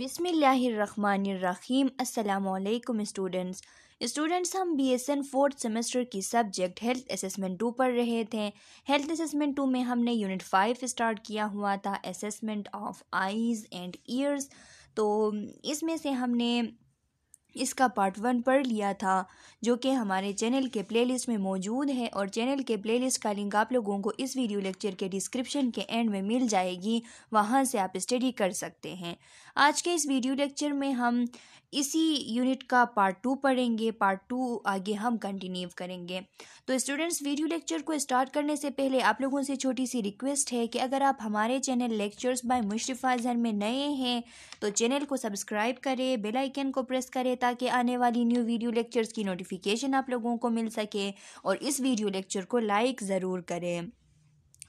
बिसमीम् अल्लाम students students हम B S N fourth semester की सब्जेक्ट हेल्थ असेसमेंट टू पढ़ रहे थे हेल्थ असेसमेंट टू में हमने यूनिट फाइव स्टार्ट किया हुआ था assessment of eyes and ears तो इसमें से हमने इसका पार्ट वन पढ़ लिया था जो कि हमारे चैनल के प्लेलिस्ट में मौजूद है और चैनल के प्लेलिस्ट का लिंक आप लोगों को इस वीडियो लेक्चर के डिस्क्रिप्शन के एंड में मिल जाएगी वहाँ से आप स्टडी कर सकते हैं आज के इस वीडियो लेक्चर में हम इसी यूनिट का पार्ट टू पढ़ेंगे पार्ट टू आगे हम कंटिन्यू करेंगे तो स्टूडेंट्स वीडियो लेक्चर को स्टार्ट करने से पहले आप लोगों से छोटी सी रिक्वेस्ट है कि अगर आप हमारे channel lectures by Mushrafa Azhar में नए हैं तो चैनल को सब्सक्राइब करें बेल आइकन को प्रेस करें ताकि आने वाली न्यू वीडियो लेक्चर्स की नोटिफिकेशन आप लोगों को मिल सके और इस वीडियो लेक्चर को लाइक ज़रूर करें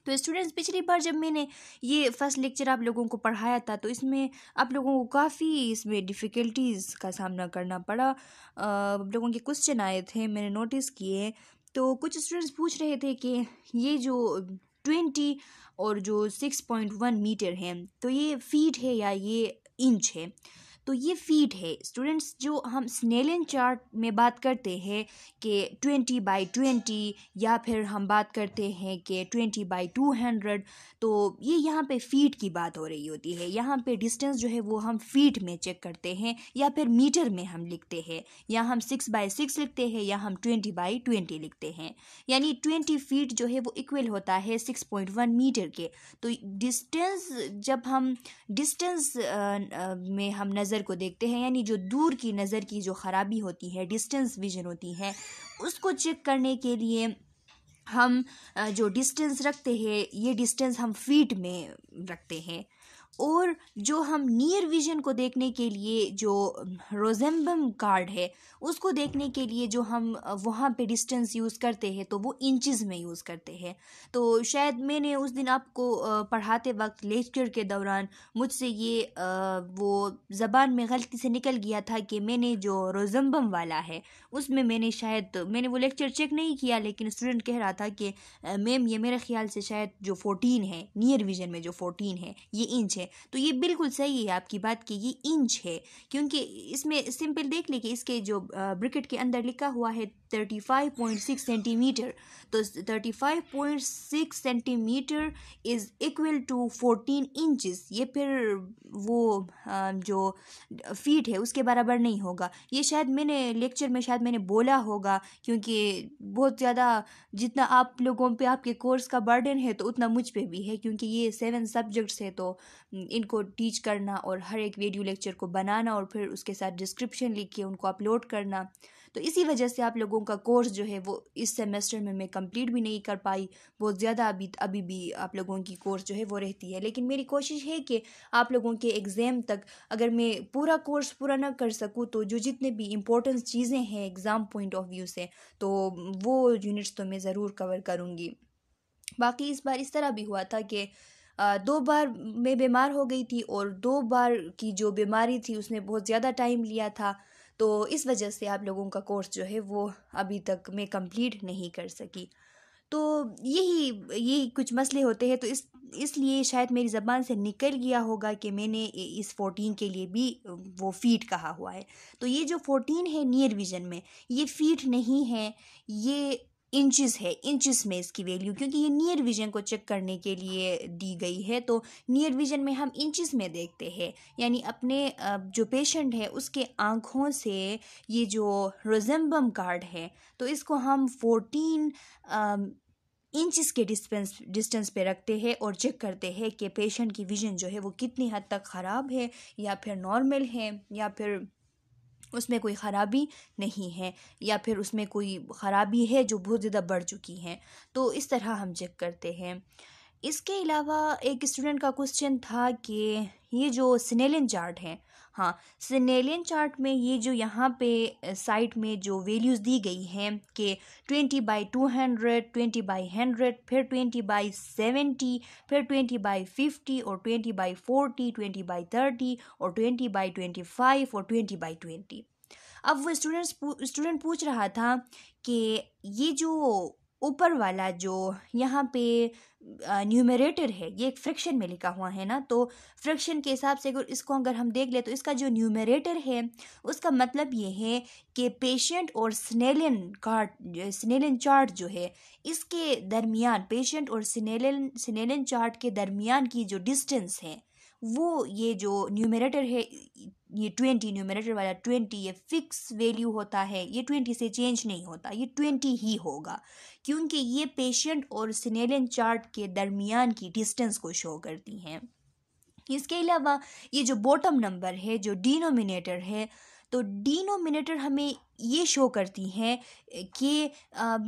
तो स्टूडेंट्स पिछली बार जब मैंने ये फर्स्ट लेक्चर आप लोगों को पढ़ाया था तो इसमें आप लोगों को काफ़ी इसमें डिफ़िकल्टीज़ का सामना करना पड़ा आप लोगों के क्वेश्चन आए थे मैंने नोटिस किए तो कुछ स्टूडेंट्स पूछ रहे थे कि ये जो ट्वेंटी और जो सिक्स पॉइंट वन मीटर है तो ये फीट है या ये इंच है तो ये फीट है स्टूडेंट्स जो हम स्नेलिन चार्ट में बात करते हैं कि ट्वेंटी बाई ट्वेंटी या फिर हम बात करते हैं कि ट्वेंटी बाई टू हंड्रेड तो ये यहाँ पे फीट की बात हो रही होती है यहाँ पे डिस्टेंस जो है वो हम फीट में चेक करते हैं या फिर मीटर में हम लिखते हैं या हम सिक्स बाई सिक्स लिखते हैं या हम ट्वेंटी बाई ट्वेंटी लिखते हैं यानी ट्वेंटी फीट जो है वो इक्वल होता है सिक्स पॉइंट वन मीटर के तो डिस्टेंस जब हम डिस्टेंस में हम नज़र नज़र को देखते हैं यानी जो दूर की नज़र की जो ख़राबी होती है डिस्टेंस विजन होती है उसको चेक करने के लिए हम जो डिस्टेंस रखते हैं ये डिस्टेंस हम फीट में रखते हैं और जो हम नियर विजन को देखने के लिए जो रोजेम्बम कार्ड है उसको देखने के लिए जो हम वहाँ पे डिस्टेंस यूज़ करते हैं तो वो इंचज़ में यूज़ करते हैं तो शायद मैंने उस दिन आपको पढ़ाते वक्त लेक्चर के दौरान मुझसे ये वो ज़बान में गलती से निकल गया था कि मैंने जो रोज़म्बम वाला है उसमें मैंने शायद मैंने वो लेक्चर चेक नहीं किया लेकिन स्टूडेंट कह रहा था कि मैम ये मेरे ख्याल से शायद जो फ़ोटीन है नियर विजन में जो फोटीन है ये इंच है तो ये बिल्कुल सही है आपकी बात कि ये इंच है क्योंकि इसमें सिंपल देख लें कि इसके जो ब्रिकेट के अंदर लिखा हुआ है thirty five point six centimetre तो thirty five point six centimetre is equal to fourteen inches ये फिर वो जो फीट है उसके बराबर नहीं होगा ये शायद मैंने लेक्चर में शायद मैंने बोला होगा क्योंकि बहुत ज़्यादा जितना आप लोगों पे आपके कोर्स का बर्डन है तो उतना मुझ पे भी है क्योंकि ये सेवन सब्जेक्ट्स है तो इनको टीच करना और हर एक वीडियो लेक्चर को बनाना और फिर उसके साथ डिस्क्रिप्शन लिख के उनको अपलोड करना तो इसी वजह से आप लोगों का कोर्स जो है वो इस सेमेस्टर में मैं कंप्लीट भी नहीं कर पाई बहुत ज़्यादा अभी अभी भी आप लोगों की कोर्स जो है वो रहती है लेकिन मेरी कोशिश है कि आप लोगों के एग्ज़ाम तक अगर मैं पूरा कोर्स पूरा ना कर सकूँ तो जो जितने भी इम्पोर्टेंस चीज़ें हैं एग्ज़ाम पॉइंट ऑफ व्यू से तो वो यूनिट्स तो मैं ज़रूर कवर करूँगी बाकी इस बार इस तरह भी हुआ था कि दो बार मैं बीमार हो गई थी और दो बार की जो बीमारी थी उसने बहुत ज़्यादा टाइम लिया था तो इस वजह से आप लोगों का कोर्स जो है वो अभी तक मैं कंप्लीट नहीं कर सकी तो यही यही कुछ मसले होते हैं तो इस इसलिए शायद मेरी ज़बान से निकल गया होगा कि मैंने इस फोर्टीन के लिए भी वो फीट कहा हुआ है तो ये जो फोर्टीन है नियर विजन में ये फीट नहीं है ये इंचज है इंचज में इसकी वैल्यू क्योंकि ये नियर विजन को चेक करने के लिए दी गई है तो नियर विजन में हम इंचज में देखते हैं यानी अपने जो पेशेंट है उसके आँखों से ये जो रोजेम्बम कार्ड है तो इसको हम फोर्टीन इंचज के डिस्टेंस डिस्टेंस पे रखते हैं और चेक करते हैं कि पेशेंट की विज़न जो है वो कितनी हद तक ख़राब है या फिर नॉर्मल है या फिर उसमें कोई ख़राबी नहीं है या फिर उसमें कोई ख़राबी है जो बहुत ज़्यादा बढ़ चुकी है तो इस तरह हम चेक करते हैं इसके अलावा एक स्टूडेंट का क्वेश्चन था कि ये जो स्नेलिन चार्ट हैं हाँ सिनेलियन चार्ट में ये जो यहाँ पे साइट में जो वैल्यूज़ दी गई हैं कि twenty by two hundred twenty by hundred फिर ट्वेंटी बाई सेवेंटी फिर ट्वेंटी बाई फिफ्टी और twenty by forty twenty by thirty और ट्वेंटी बाई ट्वेंटी फाइव और ट्वेंटी बाई ट्वेंटी अब वो स्टूडेंट्स स्टूडेंट पूछ रहा था कि ये जो ऊपर वाला जो यहाँ पे न्यूमरेटर है ये एक फ्रिक्शन में लिखा हुआ है ना तो फ्रिक्शन के हिसाब से अगर इसको अगर हम देख ले तो इसका जो न्यूमरेटर है उसका मतलब ये है कि पेशेंट और स्नेलिन कार्ड स्नेलिन चार्ट जो है इसके दरमियान पेशेंट और स्नेलिन स्नेलिन चार्ट के दरमियान की जो डिस्टेंस है वो ये जो न्यूमरेटर है ये ट्वेंटी न्यूमिनेटर वाला ट्वेंटी ये फिक्स वैल्यू होता है ये ट्वेंटी से चेंज नहीं होता ये ट्वेंटी ही होगा क्योंकि ये पेशेंट और सिनेलियन चार्ट के दरमियान की डिस्टेंस को शो करती हैं इसके अलावा ये जो बॉटम नंबर है जो डिनोमिनेटर है तो डिनोमिनेटर हमें ये शो करती हैं कि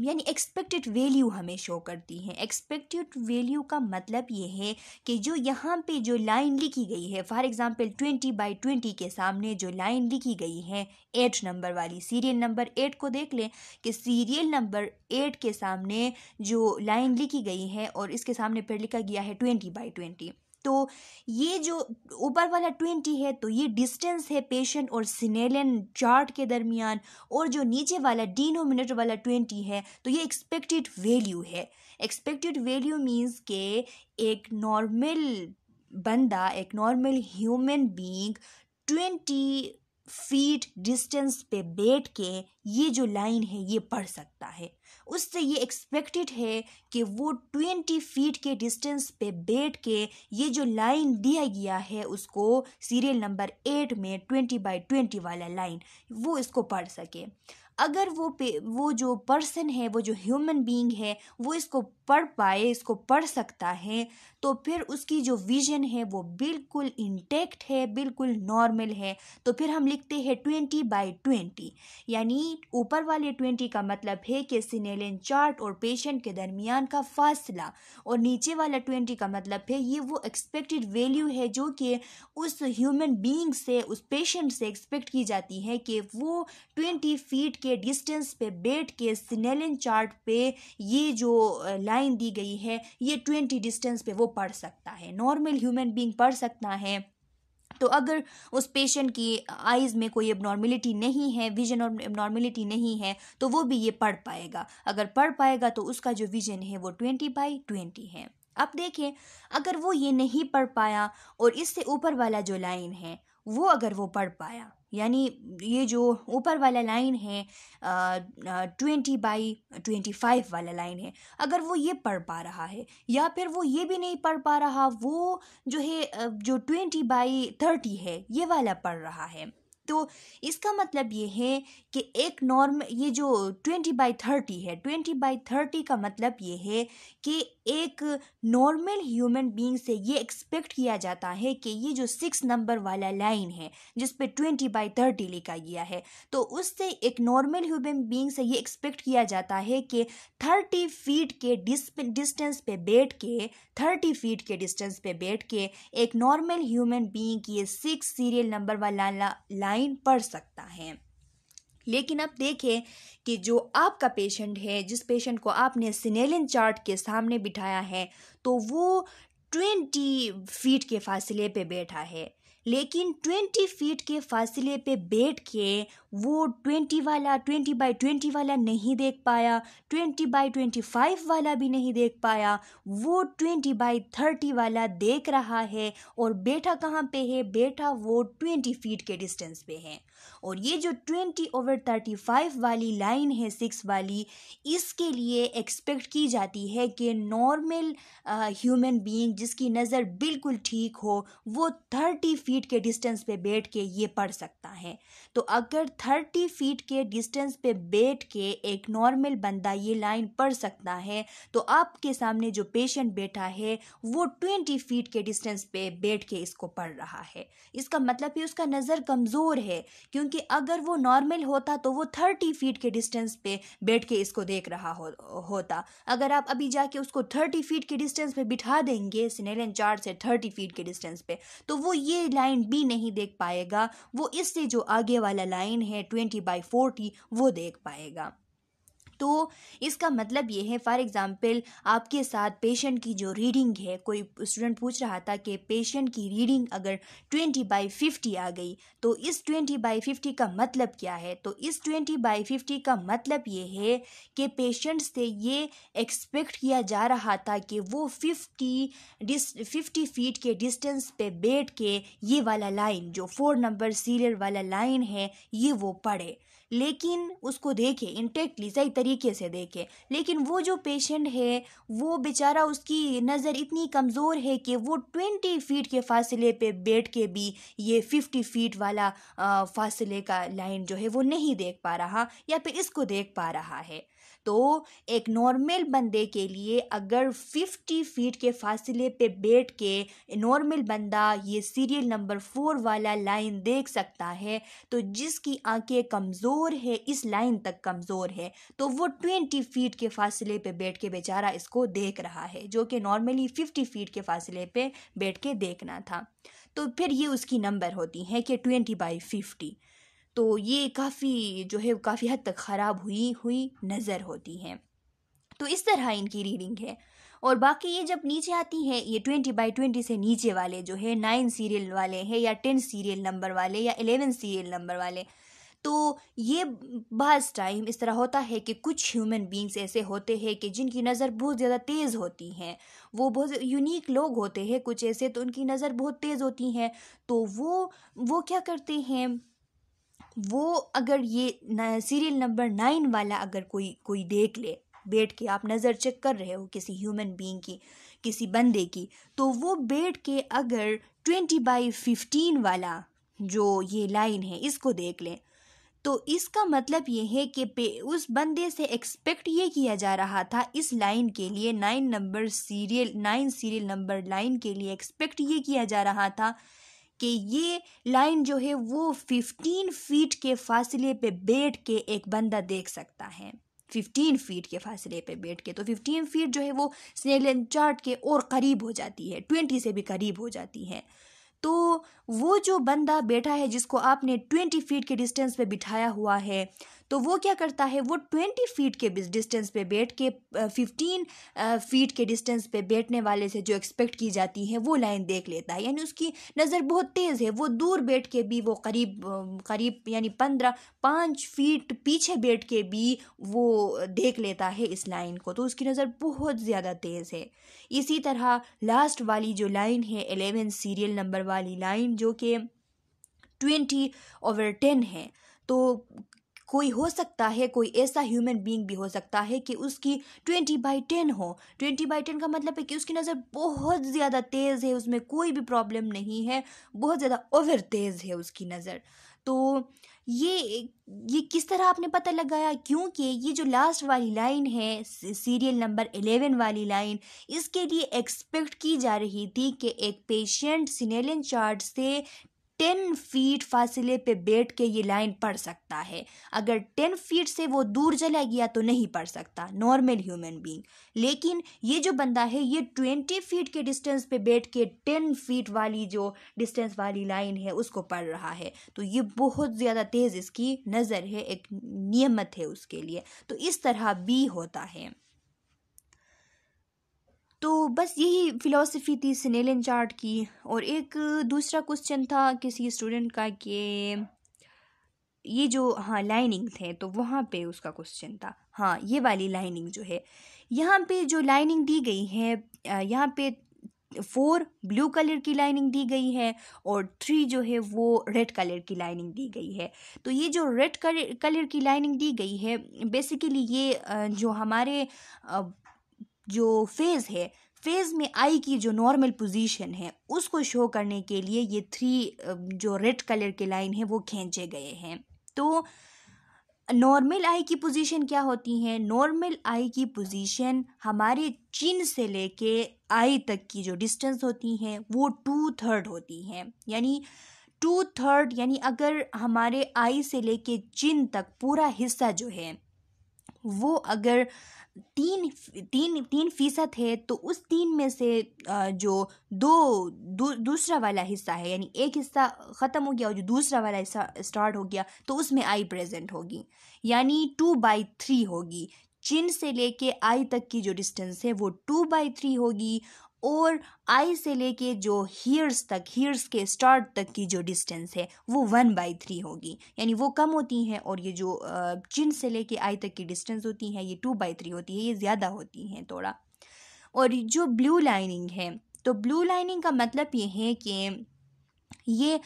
यानी एक्सपेक्टेड वैल्यू हमें शो करती हैं एक्सपेक्टेड वैल्यू का मतलब ये है कि जो यहाँ पे जो लाइन लिखी गई है for example twenty by twenty के सामने जो लाइन लिखी गई है एट नंबर वाली सीरियल नंबर एट को देख लें कि सीरियल नंबर एट के सामने जो लाइन लिखी गई है और इसके सामने फिर लिखा गया है ट्वेंटी बाई ट्वेंटी तो ये जो ऊपर वाला ट्वेंटी है तो ये डिस्टेंस है पेशेंट और सिनेलियन चार्ट के दरमियान और जो नीचे वाला डिनोमिनेटर वाला ट्वेंटी है तो ये एक्सपेक्टेड वैल्यू है एक्सपेक्टेड वैल्यू मीन्स के एक नॉर्मल बंदा एक normal human being twenty feet distance पे बैठ के ये जो लाइन है ये पढ़ सकता है उससे ये एक्सपेक्टेड है कि वो ट्वेंटी फीट के डिस्टेंस पे बैठ के ये जो लाइन दिया गया है उसको सीरियल नंबर एट में ट्वेंटी बाई ट्वेंटी वाला लाइन वो इसको पढ़ सके अगर वो पे वो जो पर्सन है वो जो ह्यूमन बीइंग है वो इसको पढ़ पाए इसको पढ़ सकता है तो फिर उसकी जो विजन है वो बिल्कुल इंटेक्ट है बिल्कुल नॉर्मल है तो फिर हम लिखते हैं ट्वेंटी बाई ट्वेंटी यानी ऊपर वाले ट्वेंटी का मतलब है कि सिनेलिन चार्ट और पेशेंट के दरमियान का फासला और नीचे वाला ट्वेंटी का मतलब है ये वो एक्सपेक्टेड वैल्यू है जो कि उस ह्यूमन बींग से उस पेशेंट से एक्सपेक्ट की जाती है कि वो ट्वेंटी फीट के डिस्टेंस पे बैठ के सिनेलिन चार्ट पे ये जो लाइन दी गई है ये ट्वेंटी डिस्टेंस पे वो पढ़ सकता है नॉर्मल ह्यूमन बींग पढ़ सकता है तो अगर उस पेशेंट की आइज़ में कोई एबनॉर्मिलिटी नहीं है विजन और नहीं है तो वो भी ये पढ़ पाएगा अगर पढ़ पाएगा तो उसका जो विजन है वो ट्वेंटी बाई ट्वेंटी है अब देखें अगर वो ये नहीं पढ़ पाया और इससे ऊपर वाला जो लाइन है वो अगर वो पढ़ पाया यानी ये जो ऊपर वाला लाइन है ट्वेंटी बाई ट्वेंटी फाइव वाला लाइन है अगर वो ये पढ़ पा रहा है या फिर वो ये भी नहीं पढ़ पा रहा वो जो है जो ट्वेंटी बाई थर्टी है ये वाला पढ़ रहा है तो इसका मतलब ये है कि एक नॉर्म ये जो ट्वेंटी बाई थर्टी है ट्वेंटी बाई थर्टी का मतलब ये है कि एक नॉर्मल ह्यूमन बीइंग से ये एक्सपेक्ट किया जाता है कि ये जो सिक्स नंबर वाला लाइन है जिस पे ट्वेंटी बाई थर्टी लिखा गया है तो उससे एक नॉर्मल ह्यूमन बीइंग से ये एक्सपेक्ट किया जाता है कि थर्टी फीट के डिस्टेंस पे बैठ के थर्टी फीट के डिस्टेंस पे बैठ के एक नॉर्मल ह्यूमन बींग ये सिक्स सीरियल नंबर वाला लाइन पढ़ सकता है लेकिन अब देखें कि जो आपका पेशेंट है जिस पेशेंट को आपने सिनेलिन चार्ट के सामने बिठाया है तो वो ट्वेंटी फीट के फासले पे बैठा है लेकिन ट्वेंटी फीट के फासले पे बैठ के वो ट्वेंटी वाला ट्वेंटी बाई ट्वेंटी वाला नहीं देख पाया ट्वेंटी बाई ट्वेंटी फाइव वाला भी नहीं देख पाया वो ट्वेंटी बाई थर्टी वाला देख रहा है और बेटा कहाँ पे है बेटा वो ट्वेंटी फीट के डिस्टेंस पे है और ये जो ट्वेंटी ओवर थर्टी फाइव वाली लाइन है सिक्स वाली इसके लिए एक्सपेक्ट की जाती है कि नॉर्मल ह्यूमन बींग जिसकी नज़र बिल्कुल ठीक हो वो थर्टी फीट के डिस्टेंस पे बैठ के ये पढ़ सकता है तो अगर थर्टी फीट के डिस्टेंस पे बैठ के एक नॉर्मल बंदा ये लाइन पढ़ सकता है तो आपके सामने जो पेशेंट बैठा है वो ट्वेंटी फीट के डिस्टेंस पे बैठ के इसको पढ़ रहा है इसका मतलब ही उसका नज़र कमज़ोर है क्योंकि अगर वो नॉर्मल होता तो वो थर्टी फीट के डिस्टेंस पे बैठ के इसको देख रहा हो, होता अगर आप अभी जाके उसको थर्टी फीट के डिस्टेंस पे बिठा देंगे सिनेलन चार से थर्टी फीट के डिस्टेंस पे तो वो ये लाइन भी नहीं देख पाएगा वो इससे जो आगे वाला लाइन है ट्वेंटी बाई फोर्टी वो देख पाएगा तो इसका मतलब ये है फॉर एग्ज़ाम्पल आपके साथ पेशेंट की जो रीडिंग है कोई स्टूडेंट पूछ रहा था कि पेशेंट की रीडिंग अगर ट्वेंटी बाई फिफ्टी आ गई तो इस ट्वेंटी बाई फिफ्टी का मतलब क्या है तो इस ट्वेंटी बाई फिफ्टी का मतलब ये है कि पेशेंट से ये एक्सपेक्ट किया जा रहा था कि वो फिफ्टी डिस फिफ्टी फीट के डिस्टेंस पे बैठ के ये वाला लाइन जो फोर नंबर सीरियल वाला लाइन है ये वो पढ़े लेकिन उसको देखे इंटेक्टली सही तरीके से देखे लेकिन वो जो पेशेंट है वो बेचारा उसकी नज़र इतनी कमज़ोर है कि वो ट्वेंटी फीट के फासले पे बैठ के भी ये फिफ्टी फीट वाला फासले का लाइन जो है वो नहीं देख पा रहा या फिर इसको देख पा रहा है तो एक नॉर्मल बंदे के लिए अगर 50 फीट के फासले पे बैठ के नॉर्मल बंदा ये सीरियल नंबर फोर वाला लाइन देख सकता है तो जिसकी आंखें कमज़ोर है इस लाइन तक कमज़ोर है तो वो 20 फीट के फासले पे बैठ के बेचारा इसको देख रहा है जो कि नॉर्मली 50 फीट के फासले पे बैठ के देखना था तो फिर ये उसकी नंबर होती है कि ट्वेंटी बाई फिफ्टी तो ये काफ़ी जो है काफ़ी हद तक ख़राब हुई हुई नज़र होती हैं तो इस तरह इनकी रीडिंग है और बाकी ये जब नीचे आती हैं ये ट्वेंटी बाई ट्वेंटी से नीचे वाले जो है नाइन सीरियल वाले हैं या टेन सीरियल नंबर वाले या एलेवन सीरियल नंबर वाले तो ये बस टाइम इस तरह होता है कि कुछ ह्यूमन बींग्स ऐसे होते हैं कि जिनकी नज़र बहुत ज़्यादा तेज़ होती हैं वो बहुत यूनिक लोग होते हैं कुछ ऐसे तो उनकी नज़र बहुत तेज़ होती हैं तो वो वो क्या करते हैं वो अगर ये सीरियल नंबर नाइन वाला अगर कोई कोई देख ले बैठ के आप नज़र चेक कर रहे हो किसी ह्यूमन बीइंग की किसी बंदे की तो वो बैठ के अगर ट्वेंटी बाई फिफ्टीन वाला जो ये लाइन है इसको देख लें तो इसका मतलब ये है कि पे उस बंदे से एक्सपेक्ट ये किया जा रहा था इस लाइन के लिए nine number serial nine serial number line के लिए एक्सपेक्ट ये किया जा रहा था कि ये लाइन जो है वो फिफ्टीन फीट के फासले पे बैठ के एक बंदा देख सकता है फिफ्टीन फीट के फासले पे बैठ के तो फिफ्टीन फीट जो है वो स्नेल चार्ट के और करीब हो जाती है ट्वेंटी से भी करीब हो जाती है तो वो जो बंदा बैठा है जिसको आपने ट्वेंटी फीट के डिस्टेंस पे बिठाया हुआ है तो वो क्या करता है वो ट्वेंटी फीट के डिस्टेंस पे बैठ के फिफ्टीन फीट के डिस्टेंस पे बैठने वाले से जो एक्सपेक्ट की जाती है वो लाइन देख लेता है यानी उसकी नज़र बहुत तेज़ है वो दूर बैठ के भी वो करीब करीब यानी पंद्रह पाँच फीट पीछे बैठ के भी वो देख लेता है इस लाइन को तो उसकी नज़र बहुत ज़्यादा तेज़ है इसी तरह लास्ट वाली जो लाइन है एलेवन सीरियल नंबर वाली लाइन जो कि ट्वेंटी ओवर टेन है तो कोई हो सकता है कोई ऐसा ह्यूमन बींग भी हो सकता है कि उसकी ट्वेंटी बाई टेन हो ट्वेंटी बाई टेन का मतलब है कि उसकी नज़र बहुत ज़्यादा तेज़ है उसमें कोई भी प्रॉब्लम नहीं है बहुत ज़्यादा ओवर तेज़ है उसकी नज़र तो ये ये किस तरह आपने पता लगाया क्योंकि ये जो लास्ट वाली लाइन है सीरियल नंबर एलेवन वाली लाइन इसके लिए एक्सपेक्ट की जा रही थी कि एक पेशेंट सिनेलिन चार्ट से टेन फीट फासिले पे बैठ के ये लाइन पढ़ सकता है अगर टेन फीट से वो दूर चला गया तो नहीं पढ़ सकता नॉर्मल ह्यूमन बींग लेकिन ये जो बंदा है ये ट्वेंटी फीट के डिस्टेंस पे बैठ के टेन फीट वाली जो डिस्टेंस वाली लाइन है उसको पढ़ रहा है तो ये बहुत ज़्यादा तेज़ इसकी नज़र है एक नियमत है उसके लिए तो इस तरह बी होता है तो बस यही फ़िलासफ़ी थी स्नेल चार्ट की और एक दूसरा क्वेश्चन था किसी स्टूडेंट का कि ये जो हाँ लाइनिंग थे तो वहाँ पे उसका क्वेश्चन था हाँ ये वाली लाइनिंग जो है यहाँ पे जो लाइनिंग दी गई है यहाँ पे फोर ब्लू कलर की लाइनिंग दी गई है और थ्री जो है वो रेड कलर की लाइनिंग दी गई है तो ये जो रेड कलर की लाइनिंग दी गई है बेसिकली ये जो हमारे जो फेज़ है फेज़ में आई की जो नॉर्मल पोजीशन है उसको शो करने के लिए ये थ्री जो रेड कलर के लाइन है वो खींचे गए हैं तो नॉर्मल आई की पोजीशन क्या होती है नॉर्मल आई की पोजीशन हमारे चिन से लेके आई तक की जो डिस्टेंस होती है वो टू थर्ड होती है यानी टू थर्ड यानी अगर हमारे आई से लेके चिन तक पूरा हिस्सा जो है वो अगर तीन तीन तीन फ़ीसद है तो उस तीन में से जो दो दू, दूसरा वाला हिस्सा है यानी एक हिस्सा ख़त्म हो गया और जो दूसरा वाला हिस्सा स्टार्ट हो गया तो उसमें आई प्रेजेंट होगी यानी टू बाई थ्री होगी चिन से लेके आई तक की जो डिस्टेंस है वो टू बाई थ्री होगी और आई से लेके जो हीयर्स तक हीयर्स के स्टार्ट तक की जो डिस्टेंस है वो वन बाई थ्री होगी यानी वो कम होती हैं और ये जो चिन से लेके आई तक की डिस्टेंस होती हैं ये टू बाई थ्री होती है ये ज़्यादा होती हैं थोड़ा और जो ब्लू लाइनिंग है तो ब्लू लाइनिंग का मतलब ये है कि ये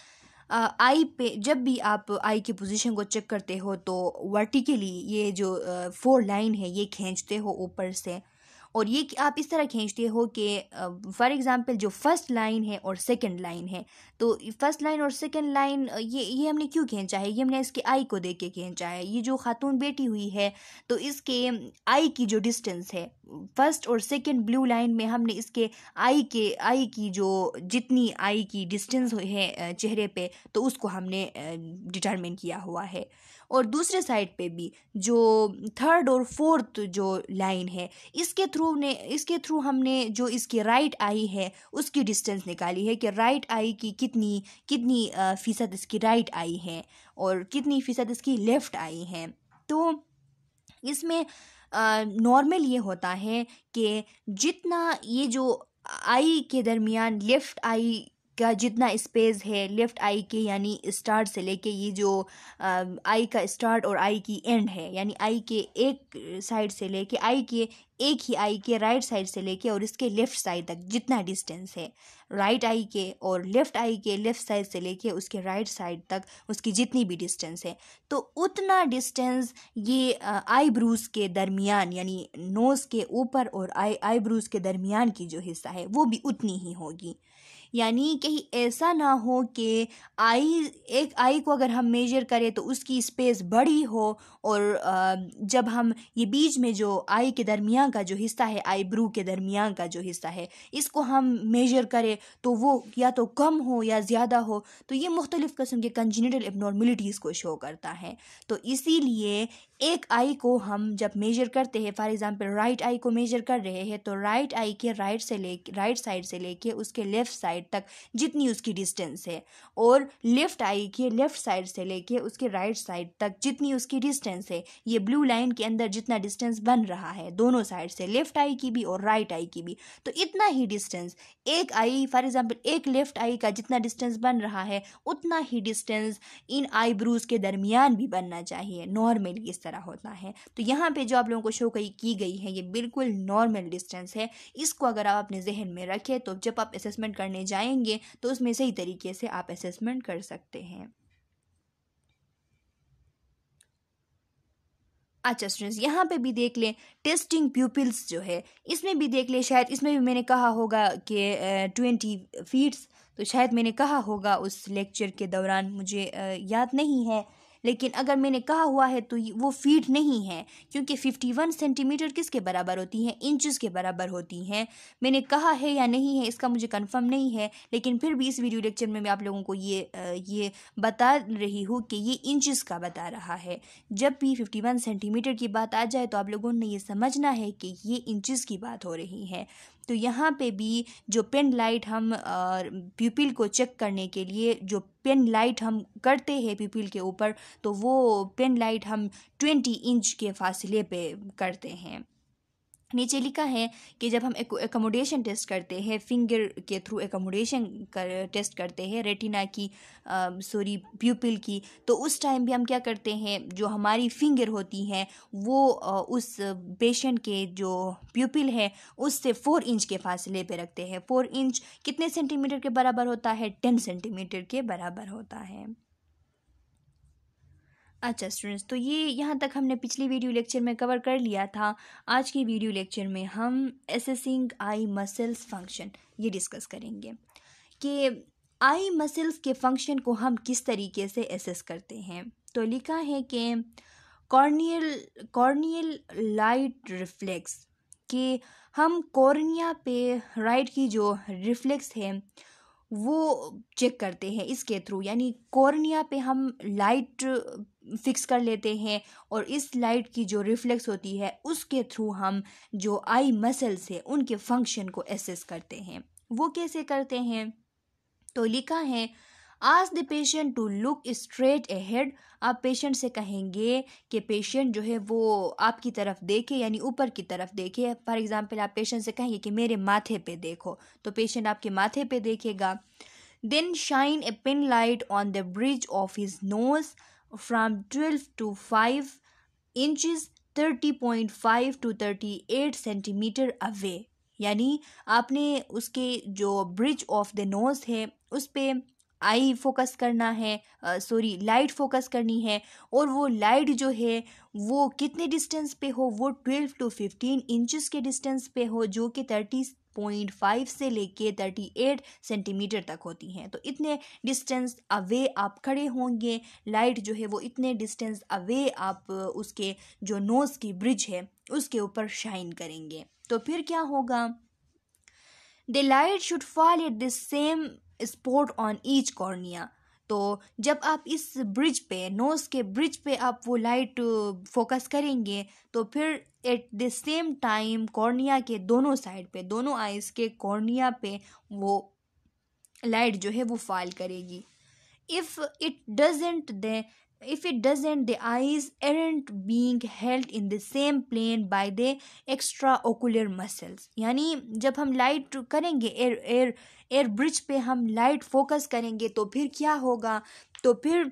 आई पे जब भी आप आई की पोजीशन को चेक करते हो तो वर्टिकली ये जो फोर लाइन है ये खींचते हो ऊपर से और ये कि आप इस तरह खींचते हो कि फॉर एग्ज़ाम्पल जो फर्स्ट लाइन है और सेकंड लाइन है तो फर्स्ट लाइन और सेकंड लाइन ये ये हमने क्यों खींचा है ये हमने इसके आई को देख के खींचा है ये जो खातून बेटी हुई है तो इसके आई की जो डिस्टेंस है फर्स्ट और सेकंड ब्लू लाइन में हमने इसके आई के आई की जो जितनी आई की डिस्टेंस है चेहरे पर तो उसको हमने डिटर्मिन किया हुआ है और दूसरे साइड पे भी जो थर्ड और फोर्थ जो लाइन है इसके थ्रू ने इसके थ्रू हमने जो इसकी राइट आई है उसकी डिस्टेंस निकाली है कि राइट आई की कितनी कितनी फ़ीसद इसकी राइट आई है और कितनी फ़ीसद इसकी लेफ़्ट आई है तो इसमें नॉर्मल ये होता है कि जितना ये जो आई के दरमियान लेफ़्ट आई का जितना स्पेस है लेफ़्ट आई के यानी स्टार्ट से लेके ये जो आई का स्टार्ट और आई की एंड है यानी आई के एक साइड से लेके आई के एक ही आई के राइट साइड से लेके और इसके लेफ़्ट साइड तक जितना डिस्टेंस है राइट आई के और लेफ़्ट आई के लेफ़्ट साइड से लेके उसके राइट साइड तक उसकी जितनी भी डिस्टेंस है तो उतना डिस्टेंस ये आई ब्रूज के दरमियान यानी नोज़ के ऊपर और आई आई ब्रूज के दरमियान की जो हिस्सा है वो भी उतनी ही होगी यानी कहीं ऐसा ना हो कि आई एक आई को अगर हम मेजर करें तो उसकी स्पेस बड़ी हो और जब हम ये बीच में जो आई के दरमियान का जो हिस्सा है आई ब्रू के दरमियान का जो हिस्सा है इसको हम मेजर करें तो वो या तो कम हो या ज़्यादा हो तो ये मुख्तलिफ़ कस्म के कंजीनिटल एबनॉर्मिलिटीज़ को शो करता है तो इसीलिए एक आई को हम जब मेजर करते हैं फॉर एग्जांपल राइट आई को मेजर कर रहे हैं तो राइट आई के राइट से ले राइट साइड से लेके उसके लेफ़्ट साइड तक जितनी उसकी डिस्टेंस है और लेफ़्ट आई के लेफ़्ट साइड से लेके उसके राइट साइड तक जितनी उसकी डिस्टेंस है ये ब्लू लाइन के अंदर जितना डिस्टेंस बन रहा है दोनों साइड से लेफ़्ट आई की भी और राइट आई की भी तो इतना ही डिस्टेंस एक आई फॉर एग्ज़ाम्पल एक लेफ़्ट आई का जितना डिस्टेंस बन रहा है उतना ही डिस्टेंस इन आई के दरमियान भी बनना चाहिए नॉर्मली इस तरह होता है तो यहाँ पे जो आप लोगों को शो कही की गई है ये बिल्कुल नॉर्मल डिस्टेंस है इसको अगर आप अपने जहन में रखें तो जब आप असेसमेंट करने जाएंगे तो उसमें सही तरीके से आप असेसमेंट कर सकते हैं अच्छा स्टूडेंट्स यहाँ पे भी देख लें टेस्टिंग प्यूपिल्स जो है इसमें भी देख लें शायद इसमें भी मैंने कहा होगा कि ट्वेंटी फीट्स तो शायद मैंने कहा होगा उस लेक्चर के दौरान मुझे आ, याद नहीं है लेकिन अगर मैंने कहा हुआ है तो वो फीट नहीं है क्योंकि 51 सेंटीमीटर किसके बराबर होती हैं इंचज़ के बराबर होती हैं मैंने कहा है या नहीं है इसका मुझे कंफर्म नहीं है लेकिन फिर भी इस वीडियो लेक्चर में मैं आप लोगों को ये ये बता रही हूँ कि ये इंचज़ का बता रहा है जब भी फिफ्टी सेंटीमीटर की बात आ जाए तो आप लोगों ने ये समझना है कि ये इंचज़ की बात हो रही है तो यहाँ पे भी जो पेन लाइट हम प्यूपिल को चेक करने के लिए जो पेन लाइट हम करते हैं प्यूपिल के ऊपर तो वो पेन लाइट हम ट्वेंटी इंच के फासले पे करते हैं नीचे लिखा है कि जब हम एकोमोडेशन टेस्ट करते हैं फिंगर के थ्रू एकोमोडेशन कर टेस्ट करते हैं रेटिना की सॉरी प्यूपिल की तो उस टाइम भी हम क्या करते हैं जो हमारी फिंगर होती है वो आ, उस पेशेंट के जो प्यूपिल है उससे फोर इंच के फासले पे रखते हैं फोर इंच कितने सेंटीमीटर के बराबर होता है टेन सेंटीमीटर के बराबर होता है अच्छा स्टूडेंट्स तो ये यहाँ तक हमने पिछली वीडियो लेक्चर में कवर कर लिया था आज की वीडियो लेक्चर में हम एसेसिंग आई मसल्स फंक्शन ये डिस्कस करेंगे कि आई मसल्स के फंक्शन को हम किस तरीके से एसेस करते हैं तो लिखा है कि कॉर्नियल कॉर्नियल लाइट रिफ्लेक्स कि हम कॉर्निया पे राइट की जो रिफ्लेक्स है वो चेक करते हैं इसके थ्रू यानी कॉर्निया पे हम लाइट फिक्स कर लेते हैं और इस लाइट की जो रिफ्लेक्स होती है उसके थ्रू हम जो आई मसल्स है उनके फंक्शन को एसेस करते हैं वो कैसे करते हैं तो लिखा है ask the patient to look straight ahead आप पेशेंट से कहेंगे कि पेशेंट जो है वो आपकी तरफ देखे यानी ऊपर की तरफ देखे फॉर एग्ज़ाम्पल आप पेशेंट से कहेंगे कि मेरे माथे पे देखो तो पेशेंट आपके माथे पे देखेगा then shine a pin light on the bridge of his nose from 12 to 5 inches 30.5 to 38 centimetre away यानी आपने उसके जो ब्रिज ऑफ द नोज़ है उस पर आई फोकस करना है सॉरी लाइट फोकस करनी है और वो लाइट जो है वो कितने डिस्टेंस पे हो वो ट्वेल्व टू फिफ्टीन इंचेस के डिस्टेंस पे हो जो कि थर्टी पॉइंट फाइव से लेके एट सेंटीमीटर तक होती हैं तो इतने डिस्टेंस अवे आप खड़े होंगे लाइट जो है वो इतने डिस्टेंस अवे आप उसके जो नोज़ की ब्रिज है उसके ऊपर शाइन करेंगे तो फिर क्या होगा the light should fall at the same spot on each cornea तो जब आप इस ब्रिज पे नोज़ के ब्रिज पे आप वो लाइट फोकस करेंगे तो फिर at the same time cornea के दोनों साइड पे दोनों आइज़ के कॉर्निया पे वो लाइट जो है वो फॉल करेगी if it doesn't if if it doesn't the eyes aren't being held in the same plane by the extraocular muscles यानी जब हम लाइट करेंगे एयर एयर एयर ब्रिज पे हम लाइट फोकस करेंगे तो फिर क्या होगा तो फिर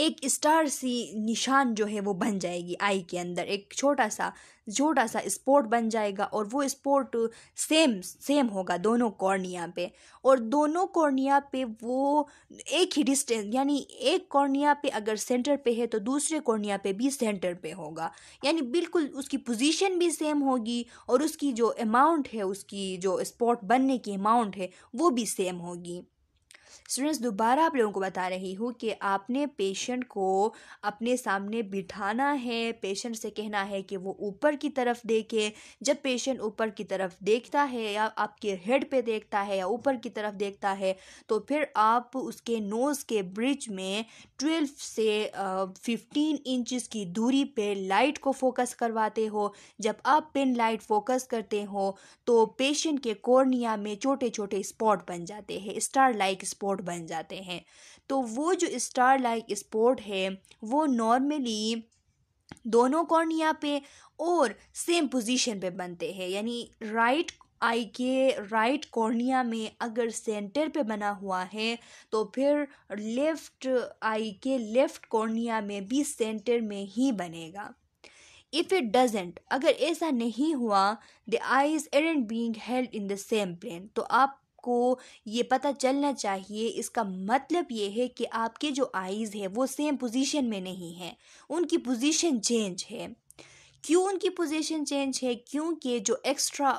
एक स्टार सी निशान जो है वो बन जाएगी आई के अंदर एक छोटा सा छोटा सा स्पॉट बन जाएगा और वो स्पॉट सेम सेम होगा दोनों कॉर्निया पे और दोनों कॉर्निया पे वो एक ही डिस्टेंस यानी एक कॉर्निया पे अगर सेंटर पे है तो दूसरे कॉर्निया पे भी सेंटर पे होगा यानी बिल्कुल उसकी पोजीशन भी सेम होगी और उसकी जो अमाउंट है उसकी जो स्पॉट बनने की अमाउंट है वो भी सेम होगी स्टूडेंट्स दोबारा आप लोगों को बता रही हूँ कि आपने पेशेंट को अपने सामने बिठाना है पेशेंट से कहना है कि वो ऊपर की तरफ देखे जब पेशेंट ऊपर की तरफ देखता है या आपके हेड पे देखता है या ऊपर की तरफ देखता है तो फिर आप उसके नोज़ के ब्रिज में ट्वेल्व से फिफ्टीन इंचज़ की दूरी पर लाइट को फोकस करवाते हो जब आप पिन लाइट फोकस करते हो तो पेशेंट के कॉर्निया में छोटे छोटे स्पॉट बन जाते हैं स्टार लाइक स्पॉट स्पोर्ट बन जाते हैं तो वो जो स्टार लाइक स्पोर्ट है वो नॉर्मली दोनों कॉर्निया पे और सेम पोजीशन पे बनते हैं यानी राइट आई के राइट कॉर्निया में अगर सेंटर पे बना हुआ है तो फिर लेफ़्ट आई के लेफ़्ट कॉर्निया में भी सेंटर में ही बनेगा इफ़ इट डजेंट अगर ऐसा नहीं हुआ the eyes aren't being held in the same plane तो आप आपको ये पता चलना चाहिए इसका मतलब ये है कि आपके जो आईज़ है वो सेम पोजीशन में नहीं है उनकी पोजीशन चेंज है क्यों उनकी पोजीशन चेंज है क्योंकि जो एक्स्ट्रा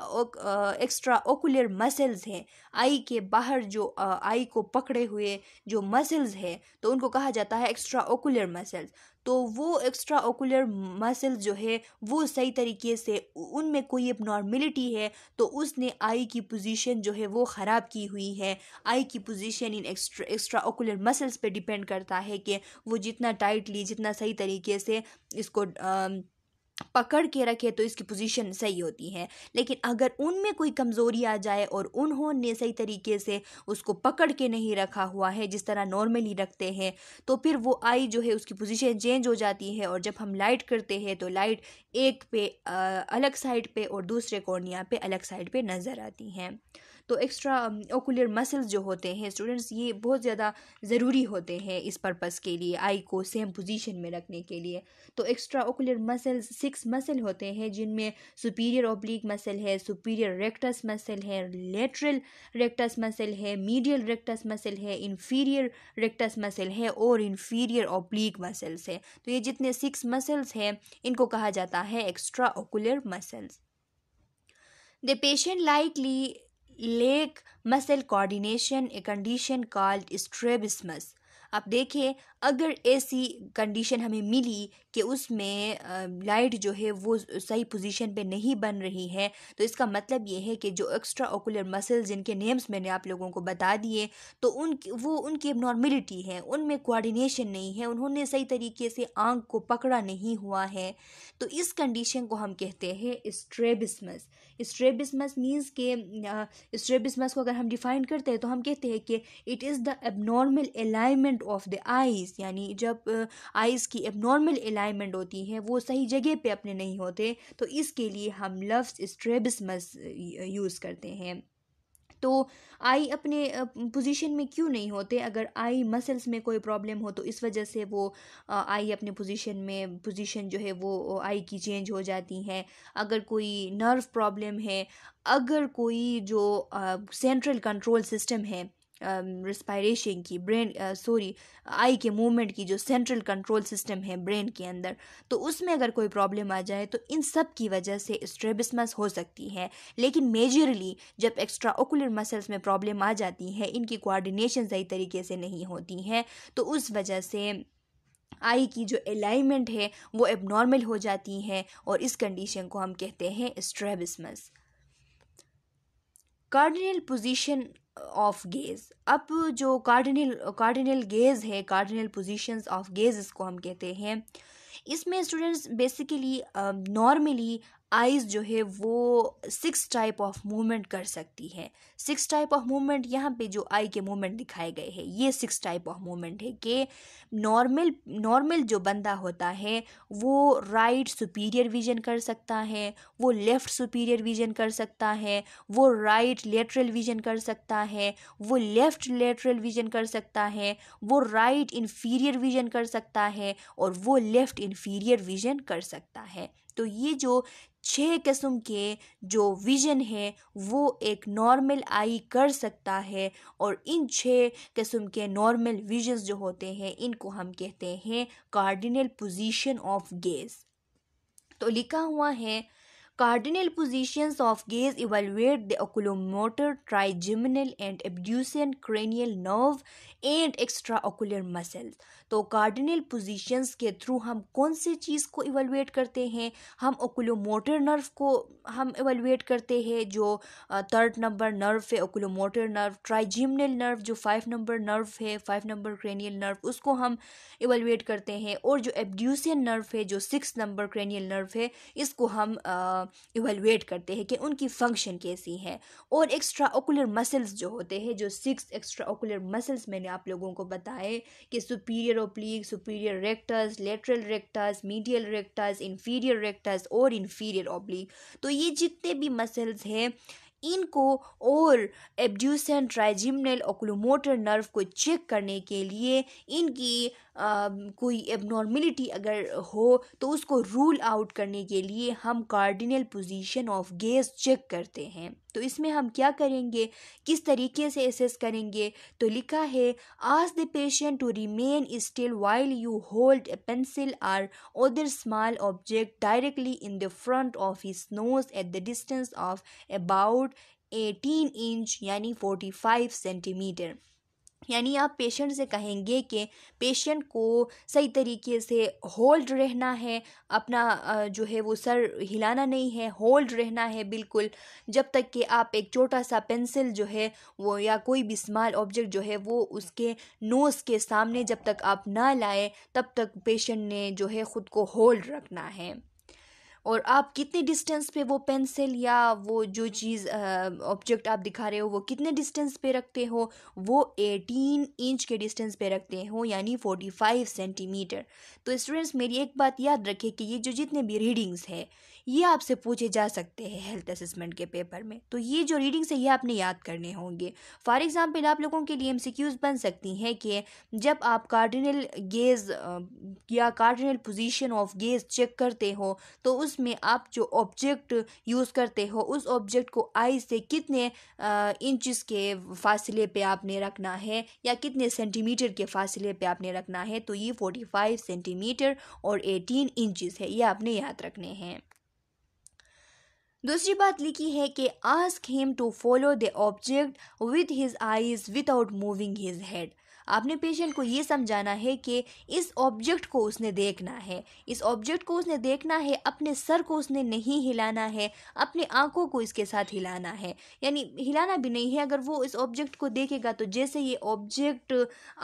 एक्स्ट्रा ओकुलर मसल्स हैं आई के बाहर जो आई को पकड़े हुए जो मसल्स हैं तो उनको कहा जाता है एक्स्ट्रा ओकुलर मसल्स तो वो एक्स्ट्रा ओकुलर मसल्स जो है वो सही तरीके से उनमें कोई नॉर्मिलिटी है तो उसने आई की पोजीशन जो है वो ख़राब की हुई है आई की पोजीशन इन एक्स्ट्रा एक्स्ट्रा ओकुलर मसल्स पे डिपेंड करता है कि वो जितना टाइटली जितना सही तरीके से इसको आ, पकड़ के रखे तो इसकी पोजीशन सही होती है लेकिन अगर उनमें कोई कमज़ोरी आ जाए और उन्होंने सही तरीके से उसको पकड़ के नहीं रखा हुआ है जिस तरह नॉर्मली रखते हैं तो फिर वो आई जो है उसकी पोजीशन चेंज हो जाती है और जब हम लाइट करते हैं तो लाइट एक पे अलग साइड पे और दूसरे कोर्निया पे अलग साइड पे नज़र आती हैं तो एक्स्ट्रा ओकुलर मसल्स जो होते हैं स्टूडेंट्स ये बहुत ज़्यादा ज़रूरी होते हैं इस पर्पज़ के लिए आई को सेम पोजीशन में रखने के लिए तो extra ocular muscles six muscle होते हैं जिनमें सुपीरियर ओब्लिक मसल है सुपीरियर रेक्टस मसल है लेटरल रेक्टस मसल है मीडियल रेक्टस मसल है इन्फीरियर रेक्टस मसल है और इन्फीरियर ओब्लिक मसल्स है तो ये जितने सिक्स मसल्स हैं इनको कहा जाता है extra ocular muscles the patient likely lacks muscle coordination a condition called strabismus अब देखिए अगर ऐसी कंडीशन हमें मिली कि उसमें लाइट जो है वो सही पोजीशन पे नहीं बन रही है तो इसका मतलब ये है कि जो एक्स्ट्रा ओकुलर मसल जिनके नेम्स मैंने आप लोगों को बता दिए तो उन वो उनकी नॉर्मिलिटी है उनमें कोऑर्डिनेशन नहीं है उन्होंने सही तरीके से आंख को पकड़ा नहीं हुआ है तो इस कंडीशन को हम कहते हैं स्ट्रेबिसमस स्ट्रेबिसमस मीन्स के स्ट्रेबिसमस को अगर हम डिफाइन करते हैं तो हम कहते हैं कि it is the abnormal alignment of the eyes eyes यानी जब आइज़ की एबनॉर्मल अलाइनमेंट होती है वो सही जगह पे अपने नहीं होते तो इसके लिए हम लफ्स स्ट्रेबिसमस यूज़ करते हैं तो आई अपने पोजीशन में क्यों नहीं होते अगर आई मसल्स में कोई प्रॉब्लम हो तो इस वजह से वो आई अपने पोजीशन में पोजीशन जो है वो आई की चेंज हो जाती है अगर कोई नर्व प्रॉब्लम है अगर कोई जो सेंट्रल कंट्रोल सिस्टम है रिस्पायरेशन um, की ब्रेन सॉरी आई के मूवमेंट की जो सेंट्रल कंट्रोल सिस्टम है ब्रेन के अंदर तो उसमें अगर कोई प्रॉब्लम आ जाए तो इन सब की वजह से स्ट्रेबिसमस हो सकती है लेकिन मेजरली जब एक्स्ट्रा ओकुलर मसल्स में प्रॉब्लम आ जाती है इनकी कोऑर्डिनेशन सही तरीके से नहीं होती हैं तो उस वजह से आई की जो अलाइनमेंट है वो एबनॉर्मल हो जाती है और इस कंडीशन को हम कहते हैं strabismus cardinal position of gaze अब जो कार्डिनल कार्डिनल गेज है कार्डिनल पोजीशंस ऑफ गेज इसको हम कहते हैं इसमें स्टूडेंट्स बेसिकली नॉर्मली आइज़ जो है वो सिक्स टाइप ऑफ मूवमेंट कर सकती है सिक्स टाइप ऑफ मूवमेंट यहाँ पे जो आई के मूवमेंट दिखाए गए हैं ये सिक्स टाइप ऑफ मूवमेंट है कि नॉर्मल नॉर्मल जो बंदा होता है वो राइट सुपीरियर विजन कर सकता है वो लेफ़्ट सुपीरियर विजन कर सकता है वो राइट लेटरल विजन कर सकता है वो लेफ़्ट लेटरल विजन कर सकता है वो राइट इन्फीरियर विजन कर सकता है और वो लेफ़्ट इन्फीरियर विजन कर सकता है तो ये जो छह किस्म के जो विजन है वो एक नॉर्मल आई कर सकता है और इन छह किस्म के नॉर्मल विजन्स जो होते हैं इनको हम कहते हैं कार्डिनल पोजीशन ऑफ गेज तो लिखा हुआ है Cardinal positions of gaze evaluate trigeminal and abducens cranial nerve and extra ocular muscle तो कार्डिनल पोजीशंस के थ्रू हम कौन सी चीज़ को इवेलुएट करते हैं हम ओकुलोमोटर नर्व को हम इवेलुएट करते हैं जो थर्ड नंबर नर्व है ओकुलोमोटर नर्व ट्राइजिमनल नर्व जो फाइव नंबर नर्व है फाइव नंबर क्रेनियल नर्व उसको हम इवेलुएट करते हैं और जो एबड्यूसियन नर्व है जो सिक्स नंबर क्रेनियल नर्व है इसको हम आ, इवेलुएट करते हैं कि उनकी फंक्शन कैसी है और एक्स्ट्रा ओकुलर मसल्स जो होते हैं जो सिक्स एक्स्ट्रा ओकुलर मसल्स मैंने आप लोगों को बताए कि superior oblique superior rectus lateral rectus medial rectus inferior rectus और इन्फीरियर ओब्लिक तो ये जितने भी मसल्स हैं इनको और एबड्यूसन ट्राइजिमनल ओकुलोमोटर नर्व को चेक करने के लिए इनकी कोई एबनॉर्मिलिटी अगर हो तो उसको रूल आउट करने के लिए हम cardinal position of gaze check करते हैं तो इसमें हम क्या करेंगे किस तरीके से एसेस करेंगे तो लिखा है ask the patient to remain still while you hold a pencil or other small object directly in the front of his nose at the distance of about 18 inch यानी 45 सेंटीमीटर यानी आप पेशेंट से कहेंगे कि पेशेंट को सही तरीके से होल्ड रहना है अपना जो है वो सर हिलाना नहीं है होल्ड रहना है बिल्कुल जब तक कि आप एक छोटा सा पेंसिल जो है वो या कोई भी स्मॉल ऑब्जेक्ट जो है वो उसके नोज़ के सामने जब तक आप ना लाए तब तक पेशेंट ने जो है ख़ुद को होल्ड रखना है और आप कितने डिस्टेंस पे वो पेंसिल या वो जो चीज़ ऑब्जेक्ट आप दिखा रहे हो वो कितने डिस्टेंस पे रखते हो वो 18 इंच के डिस्टेंस पे रखते हो यानी 45 सेंटीमीटर तो स्टूडेंट्स मेरी एक बात याद रखें कि ये जो जितने भी रीडिंग्स है ये आपसे पूछे जा सकते हैं हेल्थ असेसमेंट के पेपर में तो ये जो रीडिंग्स है ये आपने याद करने होंगे फॉर एग्ज़ाम्पल आप लोगों के लिए एम बन सकती हैं कि जब आप कार्डिनल गेज या cardinal position of gaze check करते हो तो उसमें आप जो ऑब्जेक्ट यूज़ करते हो उस ऑब्जेक्ट को आई से कितने इंचज़ के फ़ासिले पे आपने रखना है या कितने सेंटीमीटर के फ़ासिले पे आपने रखना है तो ये फाइव सेंटीमीटर और एटीन इंचज़ है ये आपने याद रखने हैं दूसरी बात लिखी है कि ask him to follow the object with his eyes without moving his head आपने पेशेंट को ये समझाना है कि इस ऑब्जेक्ट को उसने देखना है इस ऑब्जेक्ट को उसने देखना है अपने सर को उसने नहीं हिलाना है अपने आँखों को इसके साथ हिलाना है यानी हिलाना भी नहीं है अगर वो इस ऑब्जेक्ट को देखेगा तो जैसे ये ऑब्जेक्ट